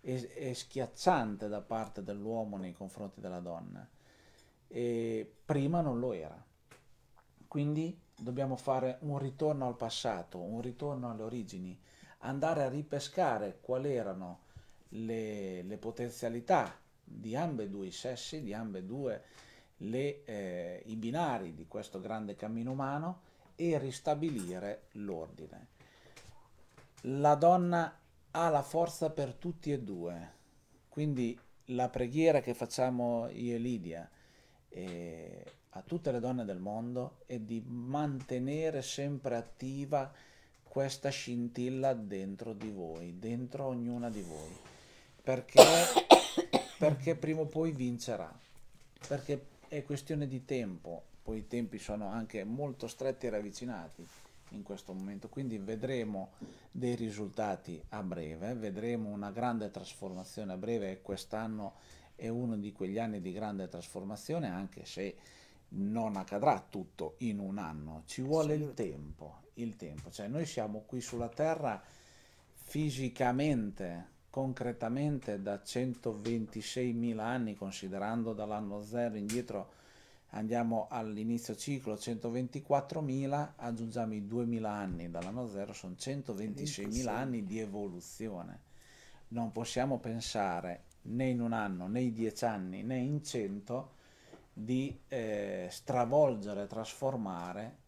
e, e schiacciante da parte dell'uomo nei confronti della donna. E prima non lo era. Quindi dobbiamo fare un ritorno al passato, un ritorno alle origini, andare a ripescare quali erano le, le potenzialità di ambedue i sessi, di ambedue eh, i binari di questo grande cammino umano e ristabilire l'ordine. La donna ha la forza per tutti e due, quindi la preghiera che facciamo io e Lidia eh, a tutte le donne del mondo è di mantenere sempre attiva questa scintilla dentro di voi, dentro ognuna di voi, perché, perché prima o poi vincerà, perché è questione di tempo poi i tempi sono anche molto stretti e ravvicinati in questo momento, quindi vedremo dei risultati a breve, vedremo una grande trasformazione a breve e quest'anno è uno di quegli anni di grande trasformazione anche se non accadrà tutto in un anno, ci vuole il tempo, il tempo, cioè noi siamo qui sulla Terra fisicamente, concretamente da 126.000 anni, considerando dall'anno zero indietro andiamo all'inizio ciclo 124.000, aggiungiamo i 2.000 anni dall'anno zero, sono 126.000 anni di evoluzione. Non possiamo pensare né in un anno, né in dieci anni, né in cento di eh, stravolgere, trasformare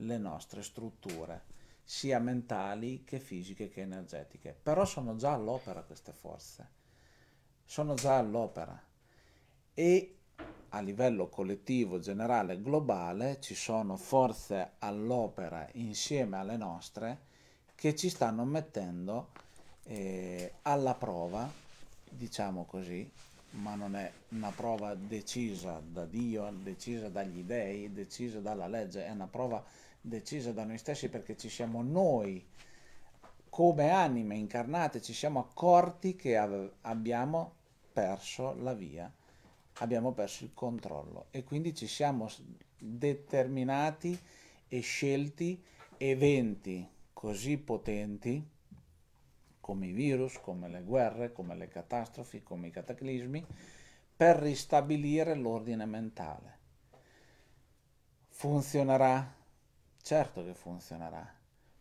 le nostre strutture, sia mentali che fisiche che energetiche. Però sono già all'opera queste forze, sono già all'opera. E a livello collettivo, generale, globale, ci sono forze all'opera insieme alle nostre che ci stanno mettendo eh, alla prova, diciamo così, ma non è una prova decisa da Dio, decisa dagli dèi, decisa dalla legge, è una prova decisa da noi stessi perché ci siamo noi come anime incarnate, ci siamo accorti che abbiamo perso la via abbiamo perso il controllo e quindi ci siamo determinati e scelti eventi così potenti come i virus, come le guerre, come le catastrofi, come i cataclismi, per ristabilire l'ordine mentale. Funzionerà? Certo che funzionerà.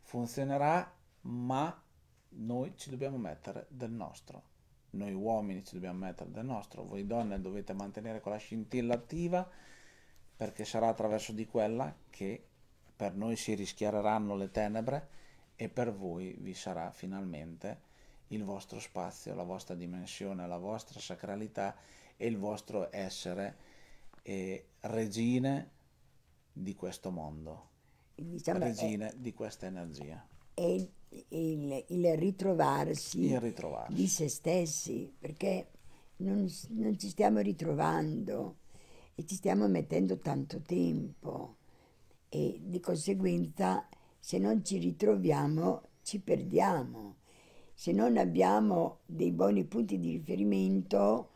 Funzionerà, ma noi ci dobbiamo mettere del nostro. Noi uomini ci dobbiamo mettere del nostro, voi donne dovete mantenere quella scintilla attiva perché sarà attraverso di quella che per noi si rischiareranno le tenebre e per voi vi sarà finalmente il vostro spazio, la vostra dimensione, la vostra sacralità e il vostro essere eh, regine di questo mondo, diciamo regine è... Eh, di questa energia è il, il, ritrovarsi il, ritrovarsi di se stessi, perché non, non ci stiamo ritrovando e ci stiamo mettendo tanto tempo e di conseguenza se non ci ritroviamo ci perdiamo. Se non abbiamo dei buoni punti di riferimento,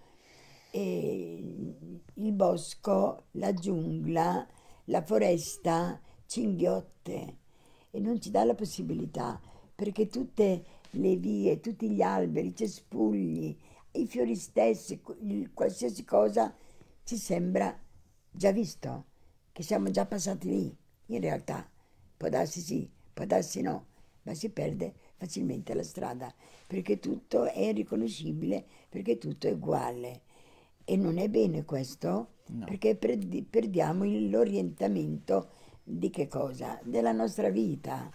eh, il bosco, la giungla, la foresta, ci inghiotte e non ci dà la possibilità, perché tutte le vie, tutti gli alberi, i cespugli, i fiori stessi, qualsiasi cosa ci sembra già visto, che siamo già passati lì. In realtà può darsi sì, può darsi no, ma si perde facilmente la strada, perché tutto è riconoscibile, perché tutto è uguale. E non è bene questo, no. perché perdi- perdiamo l'orientamento di che cosa? Della nostra vita.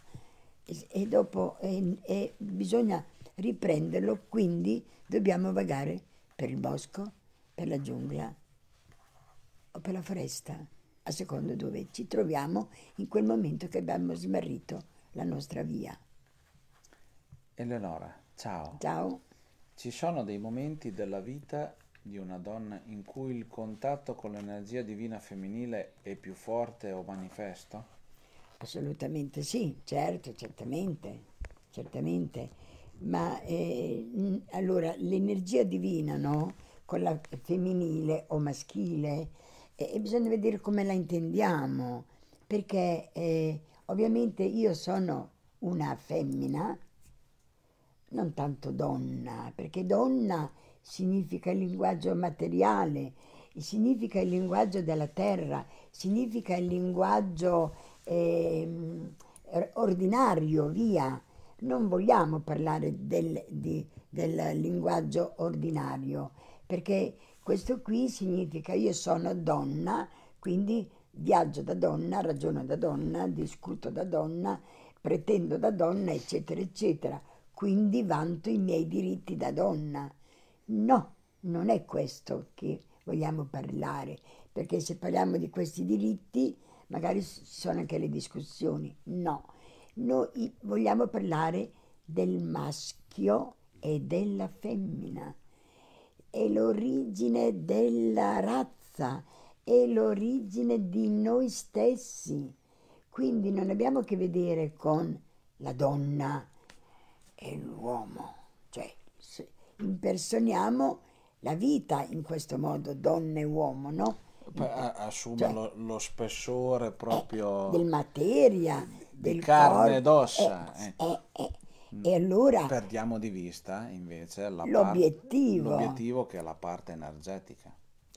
E, e dopo e, e bisogna riprenderlo, quindi dobbiamo vagare per il bosco, per la giungla o per la foresta, a secondo dove ci troviamo in quel momento che abbiamo smarrito la nostra via. Eleonora, ciao. Ciao. Ci sono dei momenti della vita di una donna in cui il contatto con l'energia divina femminile è più forte o manifesto? Assolutamente sì, certo, certamente, certamente. Ma eh, allora l'energia divina, no? Con la femminile o maschile, eh, bisogna vedere come la intendiamo, perché eh, ovviamente io sono una femmina, non tanto donna, perché donna significa il linguaggio materiale, significa il linguaggio della terra, significa il linguaggio eh, ordinario, via. Non vogliamo parlare del, di, del linguaggio ordinario, perché questo qui significa io sono donna, quindi viaggio da donna, ragiono da donna, discuto da donna, pretendo da donna, eccetera, eccetera. Quindi vanto i miei diritti da donna. No, non è questo che vogliamo parlare, perché se parliamo di questi diritti magari ci sono anche le discussioni. No, noi vogliamo parlare del maschio e della femmina, è l'origine della razza, è l'origine di noi stessi. Quindi non abbiamo a che vedere con la donna e l'uomo, cioè impersoniamo la vita in questo modo, donna e uomo, no? Assume cioè, lo, lo, spessore proprio... Eh, del materia, del carne corpo, ed ossa. Eh, eh. eh, eh mm. E allora... Perdiamo di vista invece l'obiettivo. Part, l'obiettivo che è la parte energetica.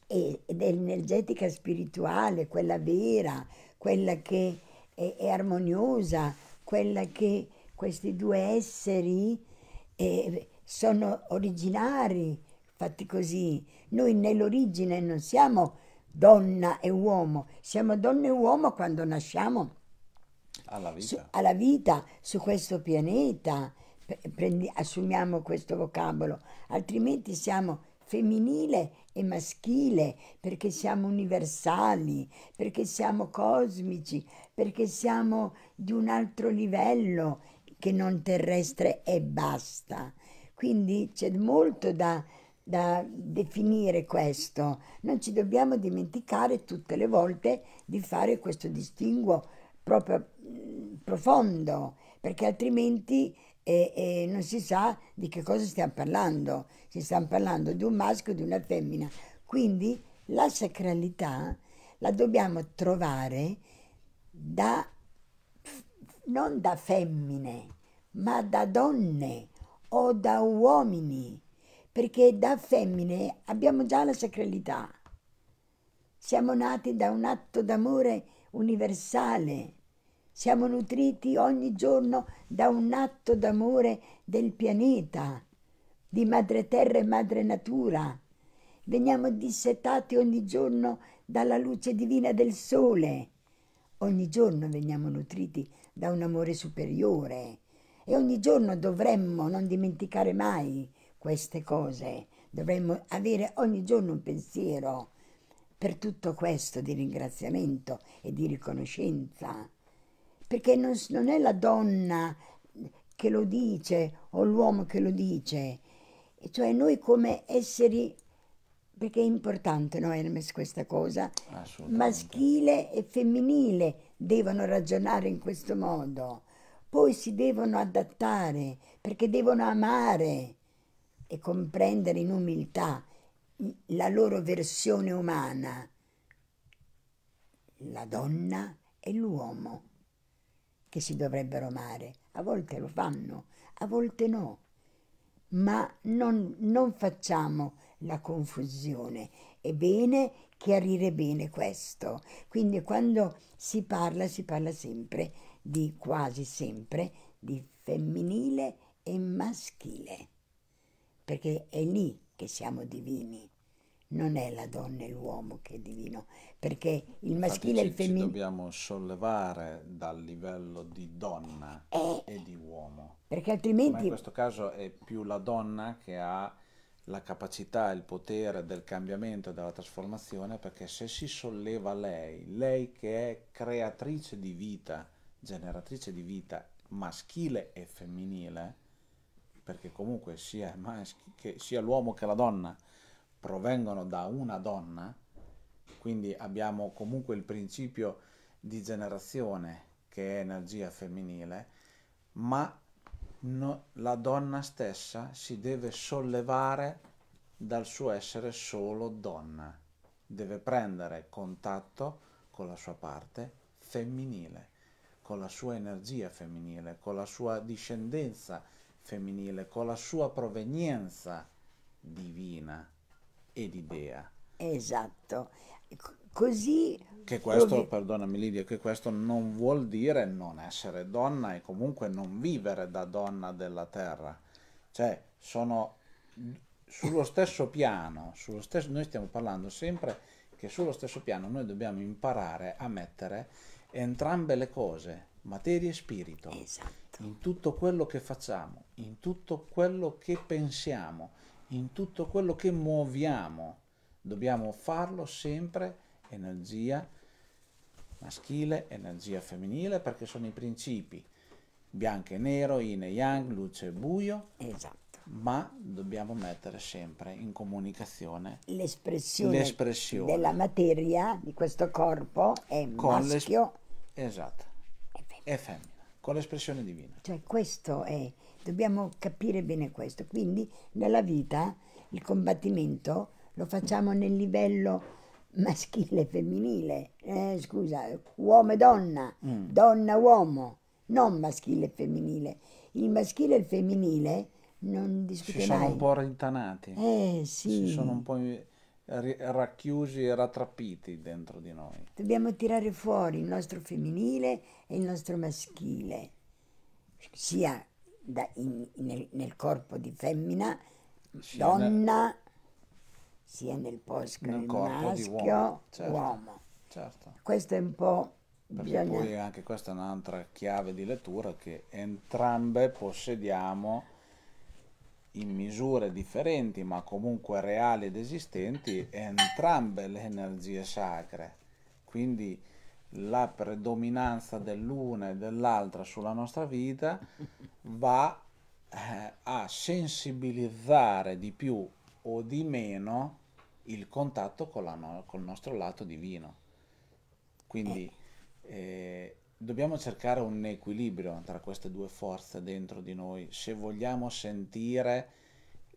Ed è l'energetica spirituale, quella vera, quella che è, è armoniosa, quella che questi due esseri... Eh, sono originari fatti così. Noi nell'origine non siamo donna e uomo, siamo donna e uomo quando nasciamo. Alla vita. Su, alla vita, su questo pianeta, prendi, assumiamo questo vocabolo, altrimenti siamo femminile e maschile, perché siamo universali, perché siamo cosmici, perché siamo di un altro livello che non terrestre e basta. Quindi c'è molto da, da definire questo. Non ci dobbiamo dimenticare tutte le volte di fare questo distinguo proprio mm, profondo, perché altrimenti eh, eh, non si sa di che cosa stiamo parlando. Si sta parlando di un maschio o di una femmina. Quindi la sacralità la dobbiamo trovare da, non da femmine, ma da donne o da uomini, perché da femmine abbiamo già la sacralità. Siamo nati da un atto d'amore universale, siamo nutriti ogni giorno da un atto d'amore del pianeta, di madre terra e madre natura. Veniamo dissetati ogni giorno dalla luce divina del sole. Ogni giorno veniamo nutriti da un amore superiore e ogni giorno dovremmo non dimenticare mai queste cose, dovremmo avere ogni giorno un pensiero per tutto questo di ringraziamento e di riconoscenza, perché non, non è la donna che lo dice o l'uomo che lo dice, e cioè noi come esseri, perché è importante no Hermes questa cosa, maschile e femminile devono ragionare in questo modo poi si devono adattare perché devono amare e comprendere in umiltà la loro versione umana, la donna e l'uomo che si dovrebbero amare. A volte lo fanno, a volte no, ma non, non facciamo la confusione. È bene chiarire bene questo. Quindi quando si parla, si parla sempre di quasi sempre di femminile e maschile, perché è lì che siamo divini. Non è la donna e l'uomo che è divino, perché il maschile e il femminile... Ci dobbiamo sollevare dal livello di donna è... Eh. e di uomo. Perché altrimenti... Come in questo caso è più la donna che ha la capacità, e il potere del cambiamento e della trasformazione, perché se si solleva lei, lei che è creatrice di vita, generatrice di vita maschile e femminile, perché comunque sia, maschi, che sia l'uomo che la donna provengono da una donna, quindi abbiamo comunque il principio di generazione che è energia femminile, ma no, la donna stessa si deve sollevare dal suo essere solo donna, deve prendere contatto con la sua parte femminile con la sua energia femminile, con la sua discendenza femminile, con la sua provenienza divina e di dea. Esatto. Così che questo, vi... perdonami Lidia, che questo non vuol dire non essere donna e comunque non vivere da donna della terra. Cioè, sono sullo stesso piano, sullo stesso, noi stiamo parlando sempre che sullo stesso piano noi dobbiamo imparare a mettere entrambe le cose, materia e spirito, esatto. in tutto quello che facciamo, in tutto quello che pensiamo, in tutto quello che muoviamo. Dobbiamo farlo sempre energia maschile, energia femminile, perché sono i principi bianco e nero, yin e yang, luce e buio. Esatto ma dobbiamo mettere sempre in comunicazione l'espressione, l'espressione. della materia di questo corpo è con maschio esatto e femmina. e femmina con l'espressione divina cioè questo è dobbiamo capire bene questo quindi nella vita il combattimento lo facciamo nel livello maschile e femminile eh, scusa uomo e donna mm. donna uomo non maschile e femminile il maschile e il femminile non discute si sono un po' rintanati. Eh, sì. Si sono un po' racchiusi e rattrappiti dentro di noi. Dobbiamo tirare fuori il nostro femminile e il nostro maschile, sia da, in, nel, nel, corpo di femmina, sia donna, nel, sia nel posto nel maschio, uomo. Certo, uomo. Certo. Questo è un po'... Perché bisogna... poi anche questa è un'altra chiave di lettura che entrambe possediamo in misure differenti ma comunque reali ed esistenti entrambe le energie sacre. Quindi la predominanza dell'una e dell'altra sulla nostra vita va eh, a sensibilizzare di più o di meno il contatto con no- col nostro lato divino. Quindi eh, eh dobbiamo cercare un equilibrio tra queste due forze dentro di noi se vogliamo sentire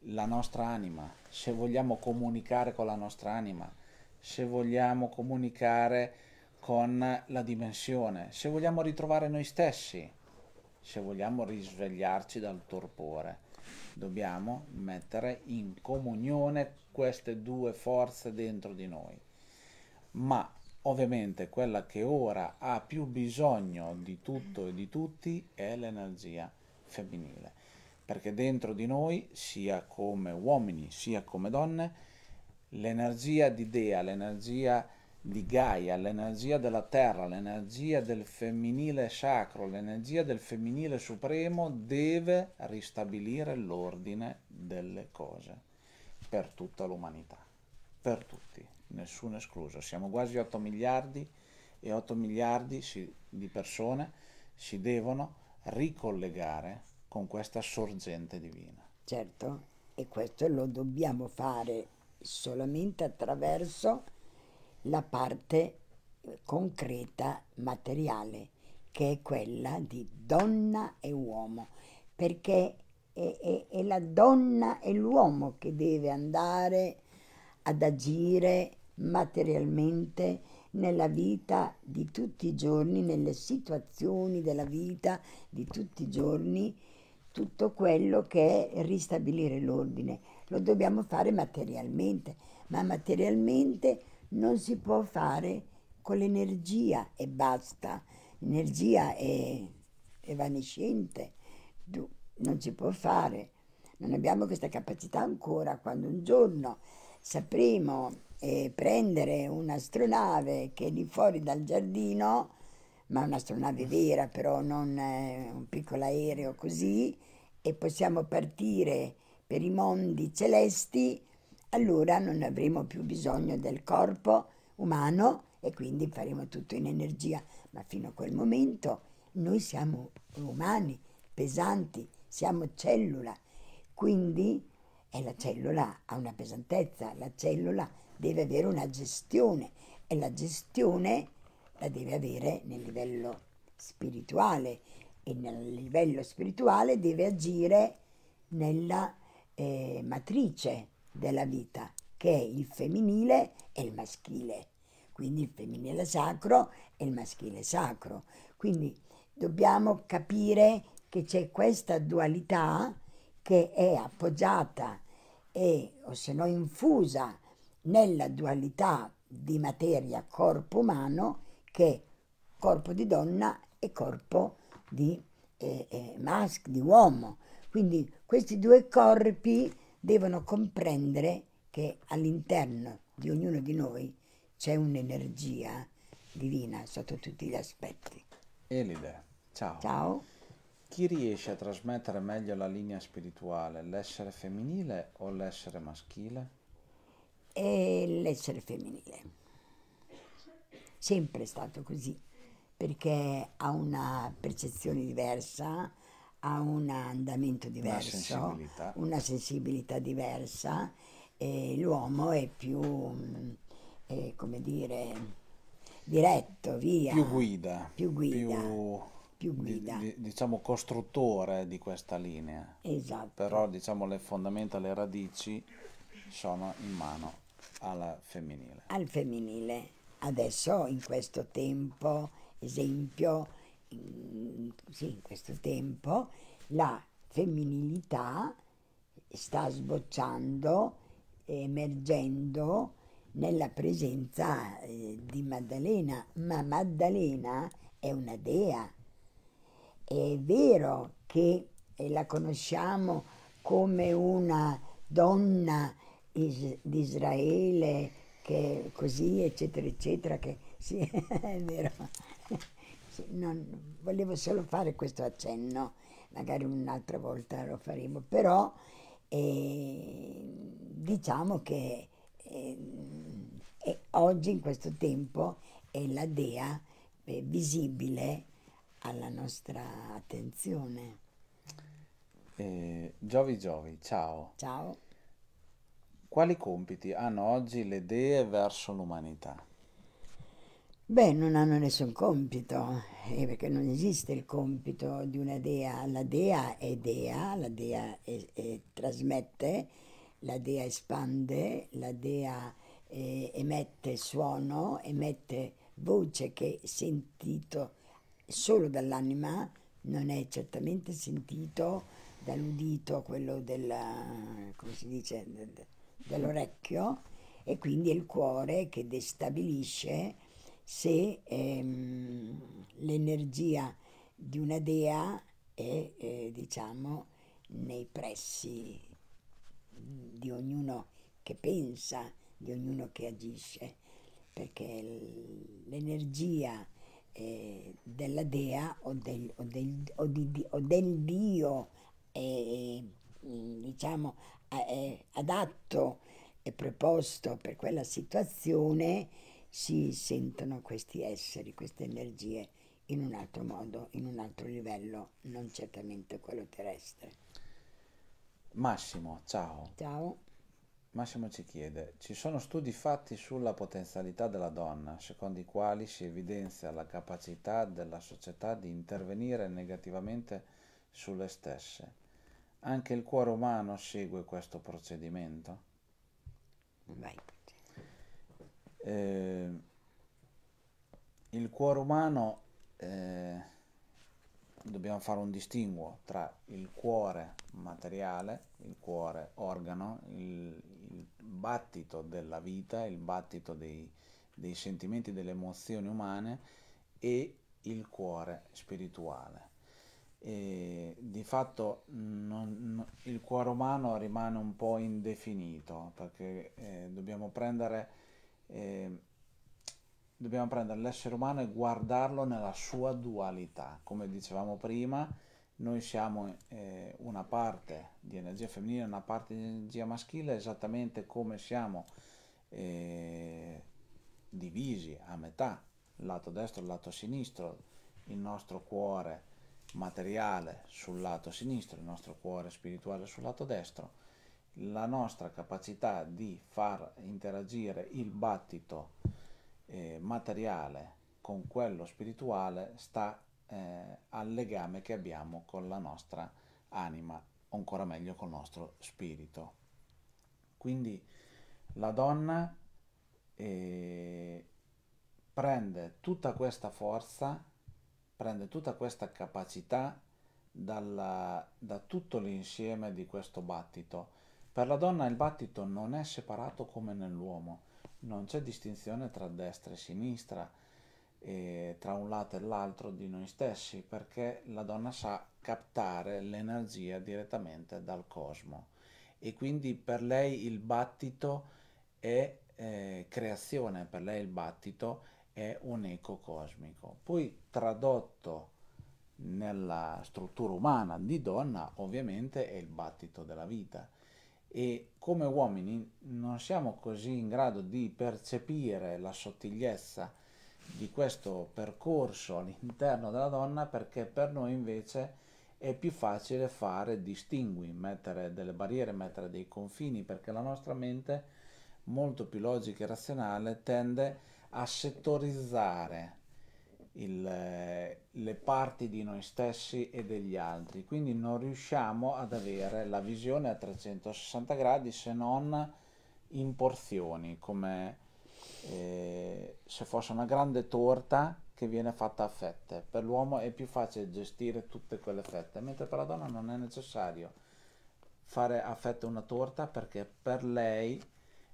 la nostra anima, se vogliamo comunicare con la nostra anima, se vogliamo comunicare con la dimensione, se vogliamo ritrovare noi stessi, se vogliamo risvegliarci dal torpore. Dobbiamo mettere in comunione queste due forze dentro di noi. Ma Ovviamente quella che ora ha più bisogno di tutto e di tutti è l'energia femminile, perché dentro di noi, sia come uomini sia come donne, l'energia di Dea, l'energia di Gaia, l'energia della terra, l'energia del femminile sacro, l'energia del femminile supremo deve ristabilire l'ordine delle cose per tutta l'umanità per tutti, nessuno escluso. Siamo quasi 8 miliardi e 8 miliardi si, di persone si devono ricollegare con questa sorgente divina. Certo, e questo lo dobbiamo fare solamente attraverso la parte concreta, materiale, che è quella di donna e uomo, perché è, è, è la donna e l'uomo che deve andare ad agire materialmente nella vita di tutti i giorni, nelle situazioni della vita di tutti i giorni, tutto quello che è ristabilire l'ordine. Lo dobbiamo fare materialmente, ma materialmente non si può fare con l'energia e basta. L'energia è evanescente, non si può fare. Non abbiamo questa capacità ancora quando un giorno sapremo eh, prendere un'astronave che è lì fuori dal giardino, ma un'astronave vera però, non un piccolo aereo così, e possiamo partire per i mondi celesti, allora non avremo più bisogno del corpo umano e quindi faremo tutto in energia. Ma fino a quel momento noi siamo umani, pesanti, siamo cellula. Quindi e la cellula ha una pesantezza, la cellula deve avere una gestione e la gestione la deve avere nel livello spirituale e nel livello spirituale deve agire nella eh, matrice della vita che è il femminile e il maschile. Quindi il femminile sacro e il maschile sacro. Quindi dobbiamo capire che c'è questa dualità che è appoggiata e, o se no infusa, nella dualità di materia corpo umano che è corpo di donna e corpo di eh, eh, maschio, di uomo. Quindi questi due corpi devono comprendere che all'interno di ognuno di noi c'è un'energia divina sotto tutti gli aspetti. Elide, ciao. Ciao. Chi riesce a trasmettere meglio la linea spirituale, l'essere femminile o l'essere maschile? È l'essere femminile. Sempre è stato così, perché ha una percezione diversa, ha un andamento diverso, una sensibilità, una sensibilità diversa e l'uomo è più, è eh, come dire, diretto, via. Più guida. Più guida. Più più guida. D- diciamo costruttore di questa linea. Esatto. Però diciamo le fondamenta, le radici sono in mano alla femminile. Al femminile. Adesso in questo tempo, esempio, in, sì, in questo tempo la femminilità sta sbocciando, emergendo nella presenza eh, di Maddalena, ma Maddalena è una dea, è vero che eh, la conosciamo come una donna is- di Israele che così eccetera eccetera che sì è vero sì, non, volevo solo fare questo accenno magari un'altra volta lo faremo però eh, diciamo che eh, eh, oggi in questo tempo è la dea eh, visibile alla nostra attenzione. Eh, Giovi Giovi, ciao. Ciao. Quali compiti hanno oggi le dee verso l'umanità? Beh, non hanno nessun compito, eh, perché non esiste il compito di una dea. La dea è dea, la dea è, è, trasmette, la dea espande, la dea eh, emette suono, emette voce che sentito solo dall'anima, non è certamente sentito dall'udito quello della, come si dice, dell'orecchio e quindi è il cuore che destabilisce se ehm, l'energia di una dea è, eh, diciamo, nei pressi di ognuno che pensa, di ognuno che agisce, perché l'energia eh, della dea o del, o del, o di, o del dio eh, diciamo, eh, adatto e preposto per quella situazione si sentono questi esseri, queste energie in un altro modo, in un altro livello, non certamente quello terrestre. Massimo, ciao. Ciao. Massimo ci chiede, ci sono studi fatti sulla potenzialità della donna, secondo i quali si evidenzia la capacità della società di intervenire negativamente sulle stesse. Anche il cuore umano segue questo procedimento? Eh, il cuore umano, eh, dobbiamo fare un distinguo tra il cuore materiale, il cuore organo, il, il battito della vita, il battito dei, dei sentimenti, delle emozioni umane e il cuore spirituale. E di fatto non, il cuore umano rimane un po' indefinito perché eh, dobbiamo, prendere, eh, dobbiamo prendere l'essere umano e guardarlo nella sua dualità come dicevamo prima noi siamo eh, una parte di energia femminile e una parte di energia maschile, esattamente come siamo eh, divisi a metà, lato destro e lato sinistro, il nostro cuore materiale sul lato sinistro, il nostro cuore spirituale sul lato destro, la nostra capacità di far interagire il battito eh, materiale con quello spirituale sta eh, al legame che abbiamo con la nostra anima, o ancora meglio col nostro spirito. Quindi la donna eh, prende tutta questa forza, prende tutta questa capacità dalla, da tutto l'insieme di questo battito. Per la donna il battito non è separato come nell'uomo, non c'è distinzione tra destra e sinistra, eh, tra un lato e l'altro di noi stessi, perché la donna sa captare l'energia direttamente dal cosmo e quindi per lei il battito è eh, creazione, per lei il battito è un eco cosmico. Poi tradotto nella struttura umana di donna ovviamente è il battito della vita e come uomini non siamo così in grado di percepire la sottigliezza di questo percorso all'interno della donna perché per noi invece è più facile fare distingui, mettere delle barriere, mettere dei confini, perché la nostra mente, molto più logica e razionale, tende a settorizzare il, le parti di noi stessi e degli altri, quindi non riusciamo ad avere la visione a 360 gradi se non in porzioni, come eh, se fosse una grande torta che viene fatta a fette. Per l'uomo è più facile gestire tutte quelle fette, mentre per la donna non è necessario fare a fette una torta perché per lei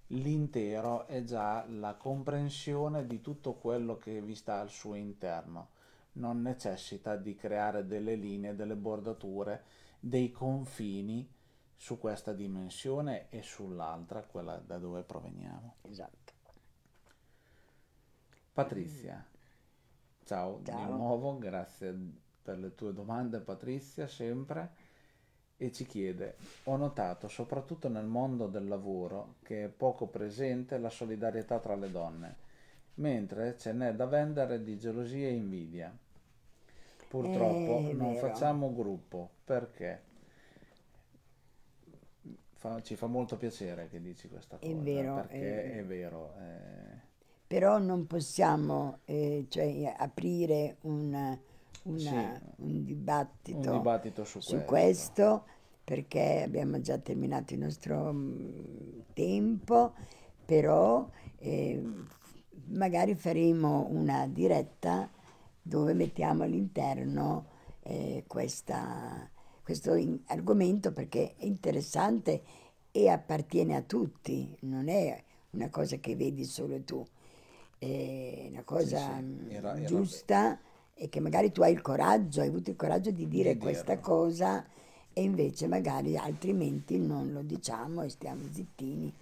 l'intero è già la comprensione di tutto quello che vi sta al suo interno. Non necessita di creare delle linee, delle bordature, dei confini su questa dimensione e sull'altra, quella da dove proveniamo. Esatto. Patrizia, ciao, ciao, di nuovo, grazie per le tue domande Patrizia, sempre. E ci chiede, ho notato soprattutto nel mondo del lavoro che è poco presente la solidarietà tra le donne, mentre ce n'è da vendere di gelosia e invidia. Purtroppo eh, non vero. facciamo gruppo perché fa, ci fa molto piacere che dici questa cosa. È vero, perché è, è vero. È però non possiamo eh, cioè, aprire una, una, sì, un, dibattito un, dibattito su, su questo. questo. perché abbiamo già terminato il nostro mm, tempo, però eh, magari faremo una diretta dove mettiamo all'interno eh, questa, questo in, argomento perché è interessante e appartiene a tutti, non è una cosa che vedi solo tu è una cosa sì, sì. Mm, era, era... giusta e che magari tu hai il coraggio, hai avuto il coraggio di dire di questa dirlo. cosa e invece magari altrimenti non lo diciamo e stiamo zittini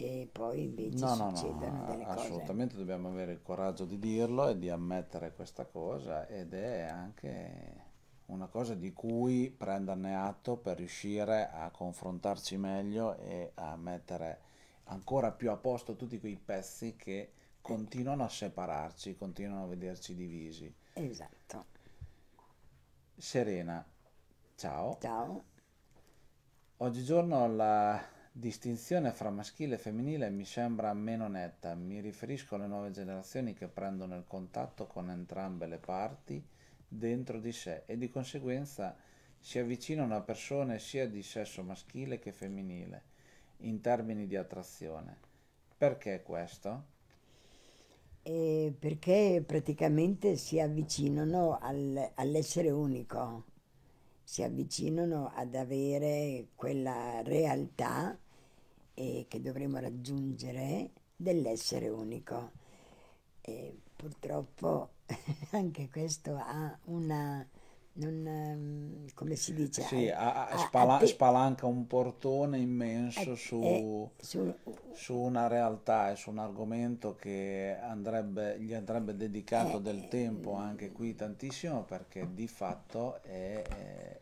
e poi invece no, succedono no, no, delle cose. Assolutamente dobbiamo avere il coraggio di dirlo e di ammettere questa cosa ed è anche una cosa di cui prenderne atto per riuscire a confrontarci meglio e a mettere ancora più a posto tutti quei pezzi che continuano a separarci, continuano a vederci divisi. Esatto. Serena, ciao. Ciao. Oggigiorno la distinzione fra maschile e femminile mi sembra meno netta, mi riferisco alle nuove generazioni che prendono il contatto con entrambe le parti dentro di sé e di conseguenza si avvicinano a persone sia di sesso maschile che femminile in termini di attrazione. Perché questo? eh, perché praticamente si avvicinano al, all'essere unico, si avvicinano ad avere quella realtà eh, che dovremo raggiungere dell'essere unico. E purtroppo anche questo ha una non, ehm, come si dice? Sì, a, a, ah, spala, a, spalanca un portone immenso eh, su, eh, su, su, una realtà e su un argomento che andrebbe, gli andrebbe dedicato eh, del tempo eh, anche qui tantissimo perché di fatto è,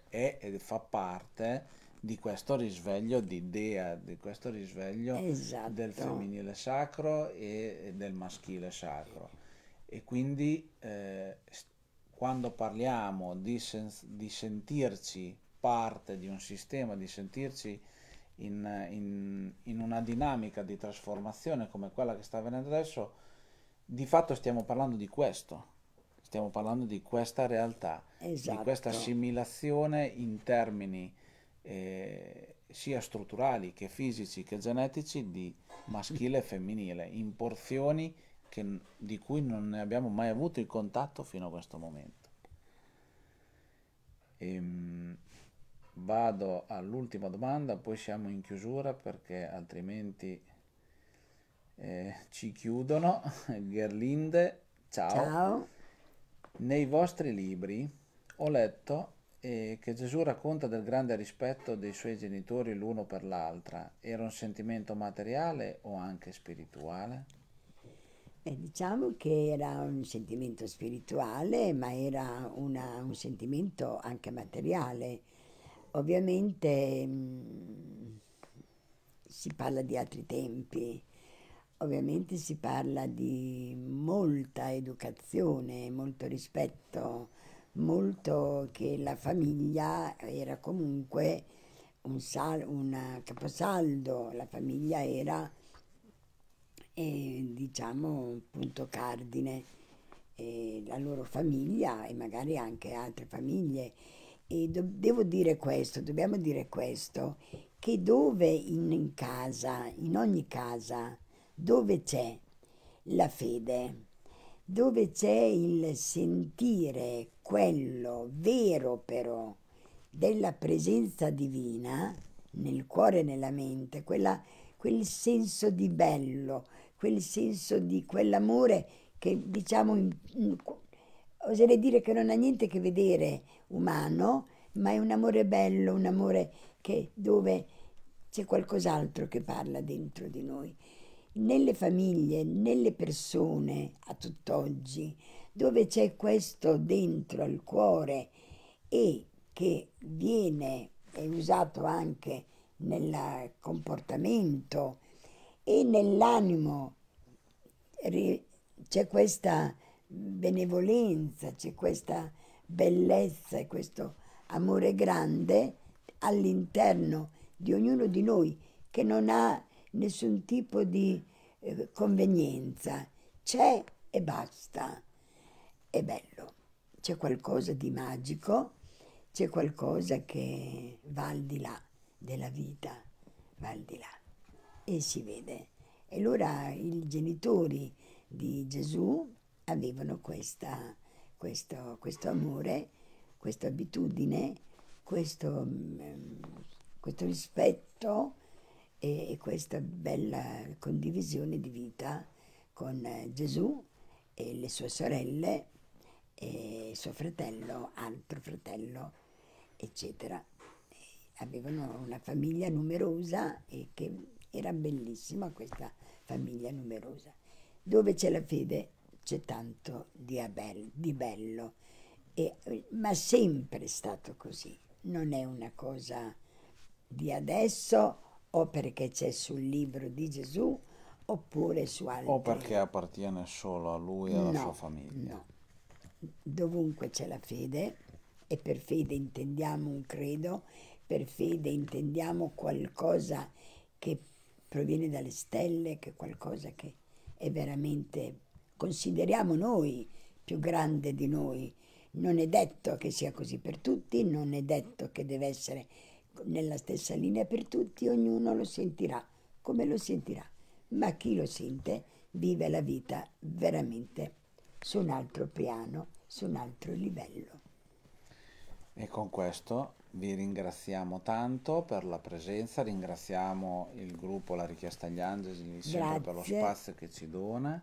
è, è, fa parte di questo risveglio di idea, di questo risveglio esatto. del femminile sacro e, e del maschile sacro. E quindi eh, quando parliamo di, sen- di sentirci parte di un sistema, di sentirci in, in, in una dinamica di trasformazione come quella che sta avvenendo adesso, di fatto stiamo parlando di questo, stiamo parlando di questa realtà, esatto. di questa esatto. assimilazione in termini eh, sia strutturali che fisici che genetici di maschile e femminile, in porzioni che, di cui non ne abbiamo mai avuto il contatto fino a questo momento. Ehm, vado all'ultima domanda, poi siamo in chiusura perché altrimenti eh, ci chiudono. Gerlinde, ciao. ciao. Nei vostri libri ho letto eh, che Gesù racconta del grande rispetto dei suoi genitori l'uno per l'altra. Era un sentimento materiale o anche spirituale? E eh, diciamo che era un sentimento spirituale, ma era una, un sentimento anche materiale. Ovviamente mh, mm, si parla di altri tempi, ovviamente si parla di molta educazione, molto rispetto, molto che la famiglia era comunque un, sal, un caposaldo, la famiglia era e diciamo un punto cardine, e la loro famiglia e magari anche altre famiglie. E do- devo dire questo, dobbiamo dire questo, che dove in, in casa, in ogni casa, dove c'è la fede, dove c'è il sentire quello vero però della presenza divina nel cuore e nella mente, quella, quel senso di bello, quel senso di quell'amore che diciamo, oserei dire che non ha niente a che vedere umano, ma è un amore bello, un amore che, dove c'è qualcos'altro che parla dentro di noi. Nelle famiglie, nelle persone a tutt'oggi, dove c'è questo dentro al cuore e che viene è usato anche nel comportamento, e nell'animo c'è questa benevolenza, c'è questa bellezza e questo amore grande all'interno di ognuno di noi che non ha nessun tipo di eh, convenienza, c'è e basta. È bello, c'è qualcosa di magico, c'è qualcosa che va al di là della vita, va al di là e si vede. E allora i genitori di Gesù avevano questa, questo, questo, amore, questa abitudine, questo, mm, questo rispetto e, e questa bella condivisione di vita con eh, Gesù e le sue sorelle e suo fratello, altro fratello, eccetera. Avevano una famiglia numerosa e che era bellissima questa famiglia numerosa. Dove c'è la fede c'è tanto di, abel, di bello, e, ma sempre è stato così. Non è una cosa di adesso o perché c'è sul libro di Gesù oppure su altri. O perché appartiene solo a lui e alla no, sua famiglia. No. Dovunque c'è la fede, e per fede intendiamo un credo, per fede intendiamo qualcosa che proviene dalle stelle, che è qualcosa che è veramente, consideriamo noi, più grande di noi. Non è detto che sia così per tutti, non è detto che deve essere nella stessa linea per tutti, ognuno lo sentirà come lo sentirà, ma chi lo sente vive la vita veramente su un altro piano, su un altro livello. E con questo vi ringraziamo tanto per la presenza, ringraziamo il gruppo La Richiesta agli Angeli sempre per lo spazio che ci dona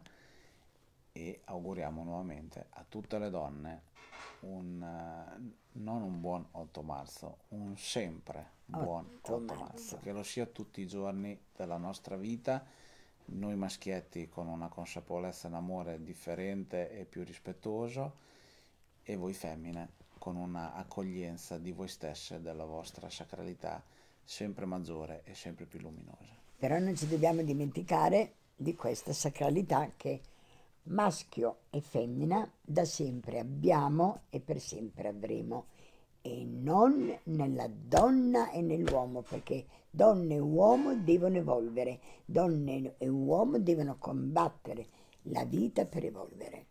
e auguriamo nuovamente a tutte le donne un, eh, non un buon 8 marzo, un sempre buon 8, 8 marzo, che lo sia tutti i giorni della nostra vita, noi maschietti con una consapevolezza d'amore differente e più rispettoso e voi femmine con una accoglienza di voi stesse, della vostra sacralità, sempre maggiore e sempre più luminosa. Però non ci dobbiamo dimenticare di questa sacralità che maschio e femmina da sempre abbiamo e per sempre avremo e non nella donna e nell'uomo, perché donna e uomo devono evolvere, donne e uomo devono combattere la vita per evolvere,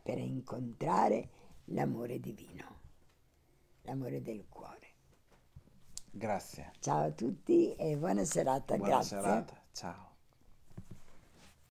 per incontrare l'amore divino, l'amore del cuore. Grazie. Ciao a tutti e buona serata. Buona grazie. serata, ciao.